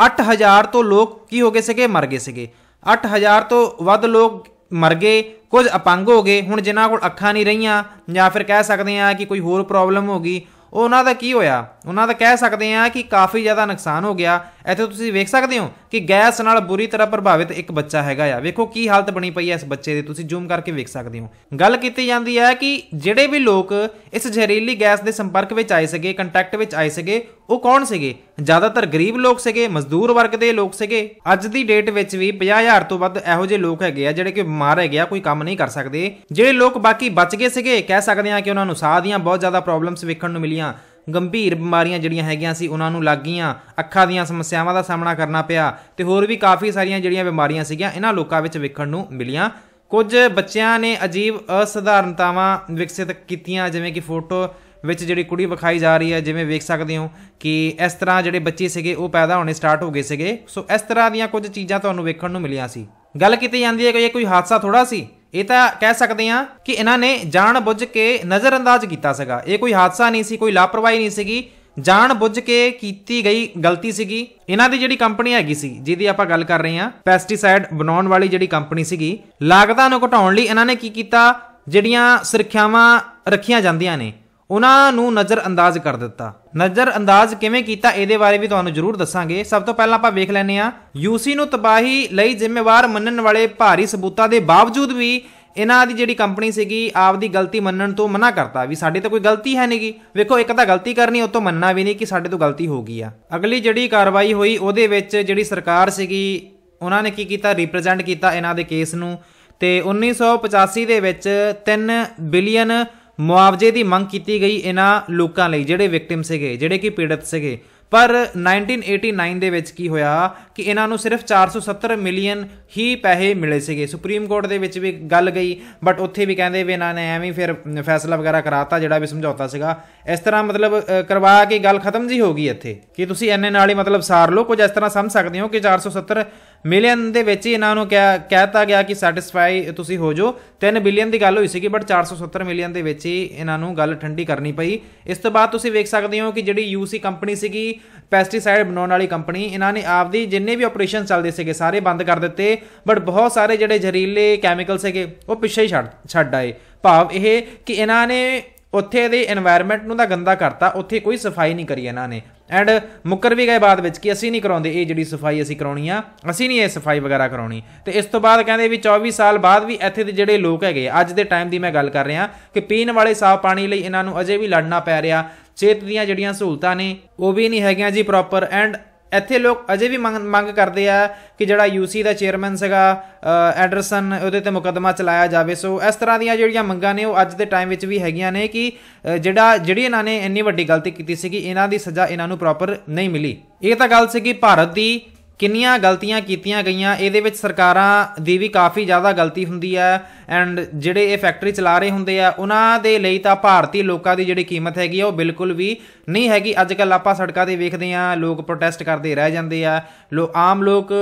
8000 ਤੋਂ ਲੋਕ ਕੀ ਹੋ ਗਏ ਸੀਗੇ ਮਰ ਗਏ ਸੀਗੇ 8000 ਤੋਂ ਵੱਧ ਲੋਕ ਮਰ ਗਏ ਕੁਝ ਅਪੰਗ ਹੋ ਗਏ ਹੁਣ ਜਿਨ੍ਹਾਂ ਕੋਲ ਅੱਖਾਂ ਨਹੀਂ ਰਹੀਆਂ ਜਾਂ ਫਿਰ ਕਹਿ ਸਕਦੇ ਆ ਕਿ ਕੋਈ ਹੋਰ ਪ੍ਰੋਬਲਮ ਹੋ ਗਈ ਉਹਨਾਂ ਦਾ ਕੀ ਹੋਇਆ ਉਹਨਾਂ ਦਾ ਕਹਿ ਸਕਦੇ ਆ ਕਿ ਕਾਫੀ ਜ਼ਿਆਦਾ ਨੁਕਸਾਨ ਹੋ ਗਿਆ ਇੱਥੇ ਤੁਸੀਂ ਵੇਖ ਸਕਦੇ ਹੋ ਕਿ ਗੈਸ ਨਾਲ ਬੁਰੀ ਤਰ੍ਹਾਂ ਪ੍ਰਭਾਵਿਤ ਇੱਕ ਬੱਚਾ ਹੈਗਾ ਆ ਵੇਖੋ ਕੀ ਹਾਲਤ ਬਣੀ ਪਈ ਐ ਇਸ ਬੱਚੇ ਦੀ ਤੁਸੀਂ ਜ਼ੂਮ ਕਰਕੇ ਵੇਖ ਸਕਦੇ ਹੋ ਗੱਲ ਕੀਤੀ ਜਾਂਦੀ ਹੈ ਕਿ ਜਿਹੜੇ ਵੀ ਲੋਕ ਇਸ ਜ਼ਹਿਰੀਲੀ ਗੈਸ ਦੇ ਸੰਪਰਕ ਵਿੱਚ ਆਏ ਸਕੇ ਕੰਟੈਕਟ ਵਿੱਚ ਆਏ ਸਕੇ ਉਹ ਕੌਣ ਸੀਗੇ ਜ਼ਿਆਦਾਤਰ ਗਰੀਬ ਲੋਕ ਸੀਗੇ ਮਜ਼ਦੂਰ ਵਰਗ ਦੇ ਲੋਕ ਸੀਗੇ ਅੱਜ ਦੀ ਡੇਟ ਵਿੱਚ ਵੀ 50000 ਤੋਂ ਵੱਧ ਇਹੋ ਜਿਹੇ ਲੋਕ ਹੈਗੇ ਆ ਜਿਹੜੇ ਕਿ ਬਿਮਾਰ ਹੈਗੇ ਆ ਕੋਈ ਕੰਮ ਨਹੀਂ ਕਰ ਸਕਦੇ ਜਿਹੜੇ ਲੋਕ ਬਾਕੀ ਬਚ ਗਏ ਸੀਗੇ ਕਹਿ ਸਕਦੇ ਆ ਕਿ ਉਹਨਾਂ ਨੂੰ ਸਾਹ ਦੀਆਂ ਬਹੁਤ ਜ਼ਿਆਦਾ ਪ੍ਰੋਬਲਮਸ ਵੇਖਣ ਨੂੰ ਮਿਲੀਆਂ ਗੰਭੀਰ ਬਿਮਾਰੀਆਂ ਜਿਹੜੀਆਂ ਹੈਗੀਆਂ ਸੀ ਉਹਨਾਂ ਨੂੰ ਲੱਗ ਗਈਆਂ ਅੱਖਾਂ ਦੀਆਂ ਸਮੱਸਿਆਵਾਂ ਦਾ ਸਾਹਮਣਾ ਕਰਨਾ ਪਿਆ ਤੇ ਹੋਰ ਵੀ ਕਾਫੀ ਸਾਰੀਆਂ ਜਿਹੜੀਆਂ ਬਿਮਾਰੀਆਂ ਸੀਗੀਆਂ ਇਹਨਾਂ ਲੋਕਾਂ ਵਿੱਚ ਵੇਖਣ ਨੂੰ ਮਿਲੀਆਂ ਕੁਝ ਬੱਚਿਆਂ ਨੇ ਅਜੀਬ ਅਸਧਾਰਨਤਾਵਾਂ ਵਿਕਸਿਤ ਕੀਤੀਆਂ ਜਿਵੇਂ ਕਿ ਫੋਟੋ ਵਿੱਚ ਜਿਹੜੀ ਕੁੜੀ ਵਿਖਾਈ ਜਾ ਰਹੀ ਹੈ ਜਿਵੇਂ ਵੇਖ ਸਕਦੇ ਹੋ ਕਿ ਇਸ ਤਰ੍ਹਾਂ ਜਿਹੜੇ ਬੱਚੇ ਸੀਗੇ ਉਹ ਪੈਦਾ ਹੋਣੇ ਸਟਾਰਟ ਹੋ ਗਏ ਸੀਗੇ ਸੋ ਇਸ ਤਰ੍ਹਾਂ ਦੀਆਂ ਕੁਝ ਚੀਜ਼ਾਂ ਤੁਹਾਨੂੰ ਵੇਖਣ ਨੂੰ ਮਿਲੀਆਂ ਸੀ ਗੱਲ ਕੀਤੀ ਜਾਂਦੀ ਹੈ ਕਿ ਇਹ ਕੋਈ ਹਾਦਸਾ ਥੋੜਾ ਸੀ ਇਹ ਤਾਂ ਕਹਿ ਸਕਦੇ ਆ ਕਿ ਇਹਨਾਂ ਨੇ ਜਾਣ ਬੁੱਝ ਕੇ ਨਜ਼ਰਅੰਦਾਜ਼ ਕੀਤਾ ਸੀਗਾ ਇਹ ਕੋਈ ਹਾਦਸਾ ਨਹੀਂ ਸੀ ਕੋਈ ਲਾਪਰਵਾਹੀ ਨਹੀਂ ਸੀਗੀ ਜਾਣ ਬੁੱਝ ਕੇ ਕੀਤੀ ਗਈ ਗਲਤੀ ਸੀਗੀ ਇਹਨਾਂ ਦੀ ਜਿਹੜੀ ਕੰਪਨੀ ਹੈਗੀ ਸੀ ਜਿਹਦੀ ਆਪਾਂ ਗੱਲ ਕਰ ਰਹੇ ਆ ਪੈਸਟੀਸਾਈਡ ਬਣਾਉਣ ਵਾਲੀ ਜਿਹੜੀ ਕੰਪਨੀ ਸੀਗੀ ਲਾਗਤਾਂ ਨੂੰ ਘਟਾਉਣ ਲਈ ਇਹਨਾਂ ਨੇ ਕੀ ਕੀਤਾ ਜਿਹੜੀਆਂ ਸੁਰੱਖਿਆਵਾਂ ਰੱਖੀਆਂ ਜਾਂਦੀਆਂ ਨੇ ਉਹਨਾਂ ਨੂੰ ਨਜ਼ਰ ਅੰਦਾਜ਼ ਕਰ ਦਿੱਤਾ ਨਜ਼ਰ ਅੰਦਾਜ਼ ਕਿਵੇਂ ਕੀਤਾ ਇਹਦੇ ਬਾਰੇ ਵੀ ਤੁਹਾਨੂੰ ਜ਼ਰੂਰ ਦੱਸਾਂਗੇ ਸਭ ਤੋਂ ਪਹਿਲਾਂ ਆਪਾਂ ਵੇਖ ਲੈਨੇ ਆ ਯੂਸੀ ਨੂੰ ਤਬਾਹੀ ਲਈ ਜ਼ਿੰਮੇਵਾਰ ਮੰਨਣ ਵਾਲੇ ਭਾਰੀ ਸਬੂਤਾਂ ਦੇ ਬਾਵਜੂਦ ਵੀ ਇਹਨਾਂ ਦੀ ਜਿਹੜੀ ਕੰਪਨੀ ਸੀਗੀ ਆਪਦੀ ਗਲਤੀ ਮੰਨਣ ਤੋਂ ਮਨਾ ਕਰਤਾ ਵੀ ਸਾਡੇ ਤਾਂ ਕੋਈ ਗਲਤੀ ਹੈ ਨਹੀਂਗੀ ਵੇਖੋ ਇੱਕ ਤਾਂ ਗਲਤੀ ਕਰਨੀ ਉਹ ਤੋਂ ਮੰਨਣਾ ਵੀ ਨਹੀਂ ਕਿ ਸਾਡੇ ਤੋਂ ਗਲਤੀ ਹੋ ਗਈ ਆ ਅਗਲੀ ਜਿਹੜੀ ਕਾਰਵਾਈ ਹੋਈ ਉਹਦੇ ਵਿੱਚ ਜਿਹੜੀ ਸਰਕਾਰ ਸੀਗੀ ਉਹਨਾਂ ਨੇ ਕੀ ਕੀਤਾ ਰਿਪਰੈਜ਼ੈਂਟ ਕੀਤਾ ਇਹਨਾਂ ਦੇ ਕੇਸ ਨੂੰ ਤੇ 1985 ਦੇ ਵਿੱਚ 3 ਬਿਲੀਅਨ ਮੁਆਵਜ਼ੇ ਦੀ ਮੰਗ ਕੀਤੀ ਗਈ ਇਹਨਾਂ ਲੋਕਾਂ ਲਈ ਜਿਹੜੇ ਵਿਕਟਿਮ ਸੀਗੇ ਜਿਹੜੇ ਕਿ ਪੀੜਤ ਸੀਗੇ ਪਰ 1989 ਦੇ ਵਿੱਚ ਕੀ ਹੋਇਆ ਕਿ ਇਹਨਾਂ ਨੂੰ ਸਿਰਫ 470 ਮਿਲੀਅਨ ਹੀ ਪੈਸੇ ਮਿਲੇ ਸੀਗੇ ਸੁਪਰੀਮ ਕੋਰਟ ਦੇ ਵਿੱਚ ਵੀ ਗੱਲ ਗਈ ਬਟ ਉੱਥੇ ਵੀ ਕਹਿੰਦੇ ਵੀ ਇਹਨਾਂ ਨੇ ਐਵੇਂ ਫਿਰ ਫੈਸਲਾ ਵਗੈਰਾ ਕਰਾਤਾ ਜਿਹੜਾ ਵੀ ਸਮਝੌਤਾ ਸੀਗਾ ਇਸ ਤਰ੍ਹਾਂ ਮਤਲਬ ਕਰਵਾ ਕੇ ਗੱਲ ਖਤਮ ਜੀ ਹੋ ਗਈ ਇੱਥੇ ਕਿ ਤੁਸੀਂ ਐਨੇ ਨਾਲ ਹੀ ਮਤਲਬ ਸਾਰ ਲਓ ਕੁਝ ਇਸ ਤਰ੍ਹਾਂ ਸਮਝ ਸਕਦੇ ਹੋ ਕਿ 470 ਮਿਲੀਅਨ ਦੇ ਵਿੱਚ ਇਹਨਾਂ ਨੂੰ ਕਿਹਾ ਕਹਿਤਾ ਗਿਆ ਕਿ ਸੈਟੀਸਫਾਈ ਤੁਸੀਂ ਹੋ ਜਾਓ 3 ਬਿਲੀਅਨ ਦੀ ਗੱਲ ਹੋਈ ਸੀਗੀ ਬਟ 470 ਮਿਲੀਅਨ ਦੇ ਵਿੱਚ ਹੀ ਇਹਨਾਂ ਨੂੰ ਗੱਲ ਠੰਡੀ ਕਰਨੀ ਪਈ ਇਸ ਤੋਂ ਬਾਅਦ ਤੁਸੀਂ ਵੇਖ ਸਕਦੇ ਹੋ ਕਿ ਜਿਹੜੀ ਯੂਸੀ ਕੰਪਨੀ ਸੀਗੀ ਪੈਸਟੀਸਾਈਡ ਬਣਾਉਣ ਵਾਲੀ ਕੰਪਨੀ ਇਹਨਾਂ ਨੇ ਆਪਦੀ ਜਿੰਨ ਜਿੰਨੇ ਵੀ ਆਪਰੇਸ਼ਨ ਚੱਲਦੇ ਸੀਗੇ ਸਾਰੇ ਬੰਦ ਕਰ ਦਿੱਤੇ ਬਟ ਬਹੁਤ ਸਾਰੇ ਜਿਹੜੇ ਜ਼ਹਿਰੀਲੇ ਕੈਮੀਕਲ ਸੀਗੇ ਉਹ ਪਿੱਛੇ ਹੀ ਛੱਡ ਛੱਡ ਆਏ ਭਾਵ ਇਹ ਕਿ ਇਹਨਾਂ ਨੇ ਉੱਥੇ ਦੇ এনवायरमेंट ਨੂੰ ਤਾਂ ਗੰਦਾ ਕਰਤਾ ਉੱਥੇ ਕੋਈ ਸਫਾਈ ਨਹੀਂ ਕਰੀ ਇਹਨਾਂ ਨੇ ਐਂਡ ਮੁੱਕਰ ਵੀ ਗਏ ਬਾਅਦ ਵਿੱਚ ਕਿ ਅਸੀਂ ਨਹੀਂ ਕਰਾਉਂਦੇ ਇਹ ਜਿਹੜੀ ਸਫਾਈ ਅਸੀਂ ਕਰਾਉਣੀ ਆ ਅਸੀਂ ਨਹੀਂ ਇਹ ਸਫਾਈ ਵਗੈਰਾ ਕਰਾਉਣੀ ਤੇ ਇਸ ਤੋਂ ਬਾਅਦ ਕਹਿੰਦੇ ਵੀ 24 ਸਾਲ ਬਾਅਦ ਵੀ ਇੱਥੇ ਦੇ ਜਿਹੜੇ ਲੋਕ ਹੈਗੇ ਅੱਜ ਦੇ ਟਾਈਮ ਦੀ ਮੈਂ ਗੱਲ ਕਰ ਰਿਹਾ ਕਿ ਪੀਣ ਵਾਲੇ ਸਾਫ ਪਾਣੀ ਲਈ ਇਹਨਾਂ ਨੂੰ ਅਜੇ ਵੀ ਲੜਨਾ ਪੈ ਰਿਹਾ ਸਿਹਤ ਦੀਆਂ ਜਿਹੜੀਆਂ ਸਹੂਲਤਾਂ ਨੇ ਉਹ ਵੀ ਨਹੀਂ ਹੈਗੀਆਂ ਜੀ ਪ੍ਰੋਪਰ ਐਂਡ ਇੱਥੇ ਲੋਕ ਅਜੇ ਵੀ ਮੰਗ ਕਰਦੇ ਆ ਕਿ ਜਿਹੜਾ ਯੂਸੀ ਦਾ ਚੇਅਰਮੈਨ ਸੀਗਾ ਐਡਰਸਨ ਉਹਦੇ ਤੇ ਮੁਕਦਮਾ ਚਲਾਇਆ ਜਾਵੇ ਸੋ ਇਸ ਤਰ੍ਹਾਂ ਦੀਆਂ ਜਿਹੜੀਆਂ ਮੰਗਾਂ ਨੇ ਉਹ ਅੱਜ ਦੇ ਟਾਈਮ ਵਿੱਚ ਵੀ ਹੈਗੀਆਂ ਨੇ ਕਿ ਜਿਹੜਾ ਜਿਹੜੀ ਇਹਨਾਂ ਨੇ ਇੰਨੀ ਵੱਡੀ ਗਲਤੀ ਕੀਤੀ ਸੀਗੀ ਇਹਨਾਂ ਦੀ ਸਜ਼ਾ ਇਹਨਾਂ ਨੂੰ ਪ੍ਰੋਪਰ ਨਹੀਂ ਮਿਲੀ ਇਹ ਤਾਂ ਗੱਲ ਸੀਗੀ ਭਾਰਤ ਦੀ ਕਿੰਨੀਆਂ ਗਲਤੀਆਂ ਕੀਤੀਆਂ ਗਈਆਂ ਇਹਦੇ ਵਿੱਚ ਸਰਕਾਰਾਂ ਦੀ ਵੀ ਕਾਫੀ ਜ਼ਿਆਦਾ ਗਲਤੀ ਹੁੰਦੀ ਹੈ ਐਂਡ ਜਿਹੜੇ ਇਹ ਫੈਕਟਰੀ ਚਲਾ ਰਹੇ ਹੁੰਦੇ ਆ ਉਹਨਾਂ ਦੇ ਲਈ ਤਾਂ ਭਾਰਤੀ ਲੋਕਾਂ ਦੀ ਜਿਹੜੀ ਕੀਮਤ ਹੈਗੀ ਉਹ ਬਿਲਕੁਲ ਵੀ ਨਹੀਂ ਹੈਗੀ ਅੱਜ ਕੱਲ ਆਪਾਂ ਸੜਕਾਂ ਤੇ ਵੇਖਦੇ ਆ ਲੋਕ ਪ੍ਰੋਟੈਸਟ ਕਰਦੇ ਰਹਿ ਜਾਂਦੇ ਆ ਲੋ ਆਮ ਲੋਕ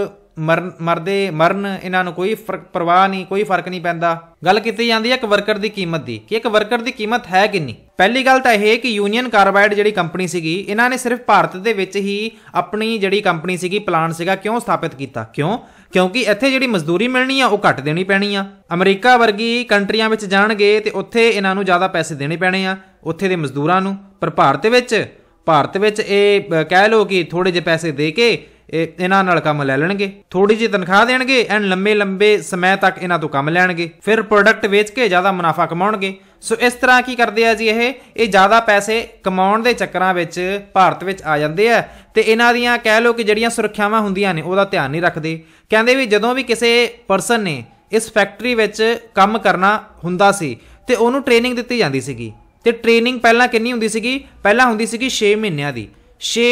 ਮਰ ਮਰਦੇ ਮਰਨ ਇਹਨਾਂ ਨੂੰ ਕੋਈ ਪਰਵਾਹ ਨਹੀਂ ਕੋਈ ਫਰਕ ਨਹੀਂ ਪੈਂਦਾ ਗੱਲ ਕੀਤੀ ਜਾਂਦੀ ਹੈ ਇੱਕ ਵਰਕਰ ਦੀ ਕੀਮਤ ਦੀ ਕਿ ਇੱਕ ਵਰਕਰ ਦੀ ਕੀਮਤ ਹੈ ਕਿੰਨੀ ਪਹਿਲੀ ਗੱਲ ਤਾਂ ਇਹ ਹੈ ਕਿ ਯੂਨੀਅਨ ਕਾਰਬਾਈਡ ਜਿਹੜੀ ਕੰਪਨੀ ਸੀਗੀ ਇਹਨਾਂ ਨੇ ਸਿਰਫ ਭਾਰਤ ਦੇ ਵਿੱਚ ਹੀ ਆਪਣੀ ਜਿਹੜੀ ਕੰਪਨੀ ਸੀਗੀ ਪਲਾਨ ਸੀਗਾ ਕਿਉਂ ਸਥਾਪਿਤ ਕੀਤਾ ਕਿਉਂ ਕਿਉਂਕਿ ਇੱਥੇ ਜਿਹੜੀ ਮਜ਼ਦੂਰੀ ਮਿਲਣੀ ਆ ਉਹ ਘੱਟ ਦੇਣੀ ਪੈਣੀ ਆ ਅਮਰੀਕਾ ਵਰਗੀ ਕੰਟਰੀਆਂ ਵਿੱਚ ਜਾਣਗੇ ਤੇ ਉੱਥੇ ਇਹਨਾਂ ਨੂੰ ਜ਼ਿਆਦਾ ਪੈਸੇ ਦੇਣੇ ਪੈਣੇ ਆ ਉੱਥੇ ਦੇ ਮਜ਼ਦੂਰਾਂ ਨੂੰ ਪਰ ਭਾਰਤ ਵਿੱਚ ਭਾਰਤ ਵਿੱਚ ਇਹ ਕਹਿ ਲੋ ਕਿ ਥੋੜੇ ਜਿਹੇ ਪੈਸੇ ਦੇ ਕੇ ਇਹਨਾਂ ਨਾਲ ਕੰਮ ਲੈ ਲੈਣਗੇ ਥੋੜੀ ਜਿਹੀ ਤਨਖਾਹ ਦੇਣਗੇ ਐਨ ਲੰਬੇ ਲੰਬੇ ਸਮੇਂ ਤੱਕ ਇਹਨਾਂ ਤੋਂ ਕੰਮ ਲੈਣਗੇ ਫਿਰ ਪ੍ਰੋਡਕਟ ਵੇਚ ਕੇ ਜ਼ਿਆਦਾ ਮੁਨਾਫਾ ਕਮਾਉਣਗੇ ਸੋ ਇਸ ਤਰ੍ਹਾਂ ਕੀ ਕਰਦੇ ਆ ਜੀ ਇਹ ਇਹ ਜ਼ਿਆਦਾ ਪੈਸੇ ਕਮਾਉਣ ਦੇ ਚੱਕਰਾਂ ਵਿੱਚ ਭਾਰਤ ਵਿੱਚ ਆ ਜਾਂਦੇ ਆ ਤੇ ਇਹਨਾਂ ਦੀਆਂ ਕਹਿ ਲੋ ਕਿ ਜਿਹੜੀਆਂ ਸੁਰੱਖਿਆਵਾਂ ਹੁੰਦੀਆਂ ਨੇ ਉਹਦਾ ਧਿਆਨ ਨਹੀਂ ਰੱਖਦੇ ਕਹਿੰਦੇ ਵੀ ਜਦੋਂ ਵੀ ਕਿਸੇ ਪਰਸਨ ਨੇ ਇਸ ਫੈਕਟਰੀ ਵਿੱਚ ਕੰਮ ਕਰਨਾ ਹੁੰਦਾ ਸੀ ਤੇ ਉਹਨੂੰ ਟ੍ਰੇਨਿੰਗ ਦਿੱਤੀ ਜਾਂਦੀ ਸੀਗੀ ਤੇ ਟ੍ਰੇਨਿੰਗ ਪਹਿਲਾਂ ਕਿੰਨੀ ਹੁੰਦੀ ਸੀਗੀ ਪਹਿਲਾਂ ਹੁੰਦੀ ਸੀਗੀ 6 ਮਹੀਨਿਆਂ ਦੀ 6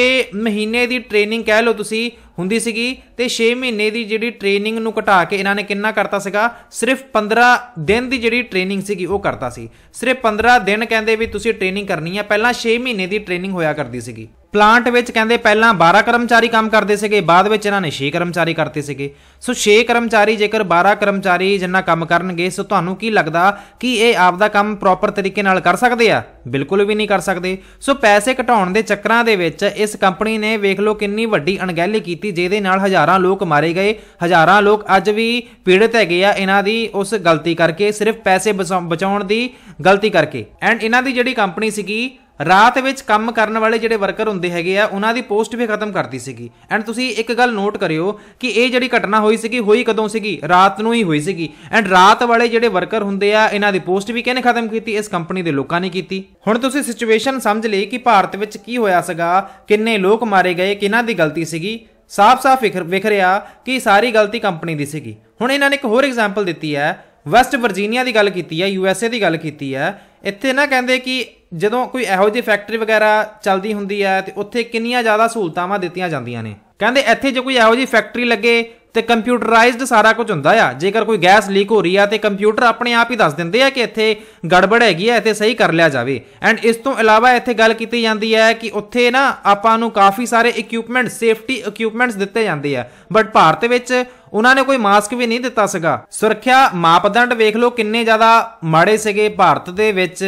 ਮਹੀਨੇ ਦੀ ਟ੍ਰੇਨਿੰਗ ਕਹਿ ਲਓ ਤੁਸੀਂ ਹੁੰਦੀ ਸੀਗੀ ਤੇ 6 ਮਹੀਨੇ ਦੀ ਜਿਹੜੀ ਟ੍ਰੇਨਿੰਗ ਨੂੰ ਘਟਾ ਕੇ ਇਹਨਾਂ ਨੇ ਕਿੰਨਾ ਕਰਤਾ ਸੀਗਾ ਸਿਰਫ 15 ਦਿਨ ਦੀ ਜਿਹੜੀ ਟ੍ਰੇਨਿੰਗ ਸੀਗੀ ਉਹ ਕਰਤਾ ਸੀ ਸਿਰਫ 15 ਦਿਨ ਕਹਿੰਦੇ ਵੀ ਤੁਸੀਂ ਟ੍ਰੇਨਿੰਗ ਕਰਨੀ ਆ ਪਹਿਲਾਂ 6 ਮਹੀਨੇ ਦੀ ਟ੍ਰੇਨਿੰਗ ਹੋਇਆ ਕਰਦੀ ਸੀਗੀ ਪਲਾਂਟ ਵਿੱਚ ਕਹਿੰਦੇ ਪਹਿਲਾਂ 12 ਕਰਮਚਾਰੀ ਕੰਮ ਕਰਦੇ ਸੀਗੇ ਬਾਅਦ ਵਿੱਚ ਇਹਨਾਂ ਨੇ 6 ਕਰਮਚਾਰੀ ਕਰਤੇ ਸੀਗੇ ਸੋ 6 ਕਰਮਚਾਰੀ ਜੇਕਰ 12 ਕਰਮਚਾਰੀ ਜਿੰਨਾ ਕੰਮ ਕਰਨਗੇ ਸੋ ਤੁਹਾਨੂੰ ਕੀ ਲੱਗਦਾ ਕਿ ਇਹ ਆਪਦਾ ਕੰਮ ਪ੍ਰੋਪਰ ਤਰੀਕੇ ਨਾਲ ਕਰ ਸਕਦੇ ਆ ਬਿਲਕੁਲ ਵੀ ਨਹੀਂ ਕਰ ਸਕਦੇ ਸੋ ਪੈਸੇ ਘਟਾਉਣ ਦੇ ਚੱਕਰਾਂ ਦੇ ਵਿੱਚ ਇਸ ਕੰਪਨੀ ਨੇ ਵੇਖ ਲਓ ਕਿੰਨੀ ਵੱਡੀ ਅਣਗਹਿਲੀ ਕੀਤੀ ਜਿਹਦੇ ਨਾਲ ਹਜ਼ਾਰਾਂ ਲੋਕ ਮਾਰੇ ਗਏ ਹਜ਼ਾਰਾਂ ਲੋਕ ਅੱਜ ਵੀ ਪੀੜਤ ਹੈਗੇ ਆ ਇਹਨਾਂ ਦੀ ਉਸ ਗਲਤੀ ਕਰਕੇ ਸਿਰਫ ਪੈਸੇ ਬਚਾਉਣ ਦੀ ਗਲਤੀ ਕਰਕੇ ਐਂਡ ਇਹਨਾਂ ਦੀ ਜਿਹੜੀ ਕੰਪਨੀ ਸੀਗੀ ਰਾਤ ਵਿੱਚ ਕੰਮ ਕਰਨ ਵਾਲੇ ਜਿਹੜੇ ਵਰਕਰ ਹੁੰਦੇ ਹੈਗੇ ਆ ਉਹਨਾਂ ਦੀ ਪੋਸਟ ਵੀ ਖਤਮ ਕਰਤੀ ਸੀਗੀ ਐਂਡ ਤੁਸੀਂ ਇੱਕ ਗੱਲ ਨੋਟ ਕਰਿਓ ਕਿ ਇਹ ਜਿਹੜੀ ਘਟਨਾ ਹੋਈ ਸੀਗੀ ਹੋਈ ਕਦੋਂ ਸੀਗੀ ਰਾਤ ਨੂੰ ਹੀ ਹੋਈ ਸੀਗੀ ਐਂਡ ਰਾਤ ਵਾਲੇ ਜਿਹੜੇ ਵਰਕਰ ਹੁੰਦੇ ਆ ਇਹਨਾਂ ਦੀ ਪੋਸਟ ਵੀ ਕਿਹਨੇ ਖਤਮ ਕੀਤੀ ਇਸ ਕੰਪਨੀ ਦੇ ਲੋਕਾਂ ਨੇ ਕੀਤੀ ਹੁਣ ਤੁਸੀਂ ਸਿਚੁਏਸ਼ਨ ਸਮਝ ਲਈ ਕਿ ਭਾਰਤ ਵਿੱਚ ਕੀ ਹੋਇਆ ਸੀਗਾ ਕਿੰਨੇ ਲੋਕ ਮਾਰੇ ਗਏ ਕਿਹਨਾਂ ਦੀ ਗਲਤੀ ਸੀਗੀ ਸਾਫ਼-ਸਾਫ਼ ਵਿਖ ਰਿਹਾ ਕਿ ਸਾਰੀ ਗਲਤੀ ਕੰਪਨੀ ਦੀ ਸੀਗੀ ਹੁਣ ਇਹਨਾਂ ਨੇ ਇੱਕ ਹੋਰ ਐਗਜ਼ਾਮਪਲ ਦਿੱਤੀ ਹੈ ਵੈਸਟ ਵਰਜੀਨੀਆ ਦੀ ਗੱਲ ਕੀਤੀ ਹੈ ਯੂਐਸਏ ਦੀ ਗੱਲ ਕੀਤੀ ਹੈ ਇੱਥੇ ਨਾ ਕਹਿੰਦੇ ਕਿ ਜਦੋਂ ਕੋਈ ਇਹੋ ਜਿਹੀ ਫੈਕਟਰੀ ਵਗੈਰਾ ਚੱਲਦੀ ਹੁੰਦੀ ਹੈ ਤੇ ਉੱਥੇ ਕਿੰਨੀਆਂ ਜ਼ਿਆਦਾ ਸਹੂਲਤਾਵਾਂ ਦਿੱਤੀਆਂ ਜਾਂਦੀਆਂ ਨੇ ਕਹਿੰਦੇ ਇੱਥੇ ਜੇ ਕੋਈ ਇਹੋ ਜਿਹੀ ਫੈਕਟਰੀ ਲੱਗੇ ਤੇ ਕੰਪਿਊਟਰਾਈਜ਼ਡ ਸਾਰਾ ਕੁਝ ਹੁੰਦਾ ਆ ਜੇਕਰ ਕੋਈ ਗੈਸ ਲੀਕ ਹੋ ਰਹੀ ਆ ਤੇ ਕੰਪਿਊਟਰ ਆਪਣੇ ਆਪ ਹੀ ਦੱਸ ਦਿੰਦੇ ਆ ਕਿ ਇੱਥੇ ਗੜਬੜ ਹੈਗੀ ਆ ਇੱਥੇ ਸਹੀ ਕਰ ਲਿਆ ਜਾਵੇ ਐਂਡ ਇਸ ਤੋਂ ਇਲਾਵਾ ਇੱਥੇ ਗੱਲ ਕੀਤੀ ਜਾਂਦੀ ਹੈ ਕਿ ਉੱਥੇ ਨਾ ਆਪਾਂ ਨੂੰ ਕਾਫੀ ਸਾਰੇ ਇਕਵਿਪਮੈਂਟ ਸੇਫਟੀ ਇਕਵਿਪਮੈਂਟਸ ਦਿੱਤੇ ਜਾਂਦੇ ਆ ਬਟ ਭਾਰਤ ਵਿੱਚ ਉਹਨਾਂ ਨੇ ਕੋਈ ਮਾਸਕ ਵੀ ਨਹੀਂ ਦਿੱਤਾ ਸੀਗਾ ਸੁਰੱਖਿਆ ਮਾਪਦੰਡ ਵੇਖ ਲਓ ਕਿੰਨੇ ਜ਼ਿਆਦਾ ਮਾੜੇ ਸੀਗੇ ਭਾਰਤ ਦੇ ਵਿੱਚ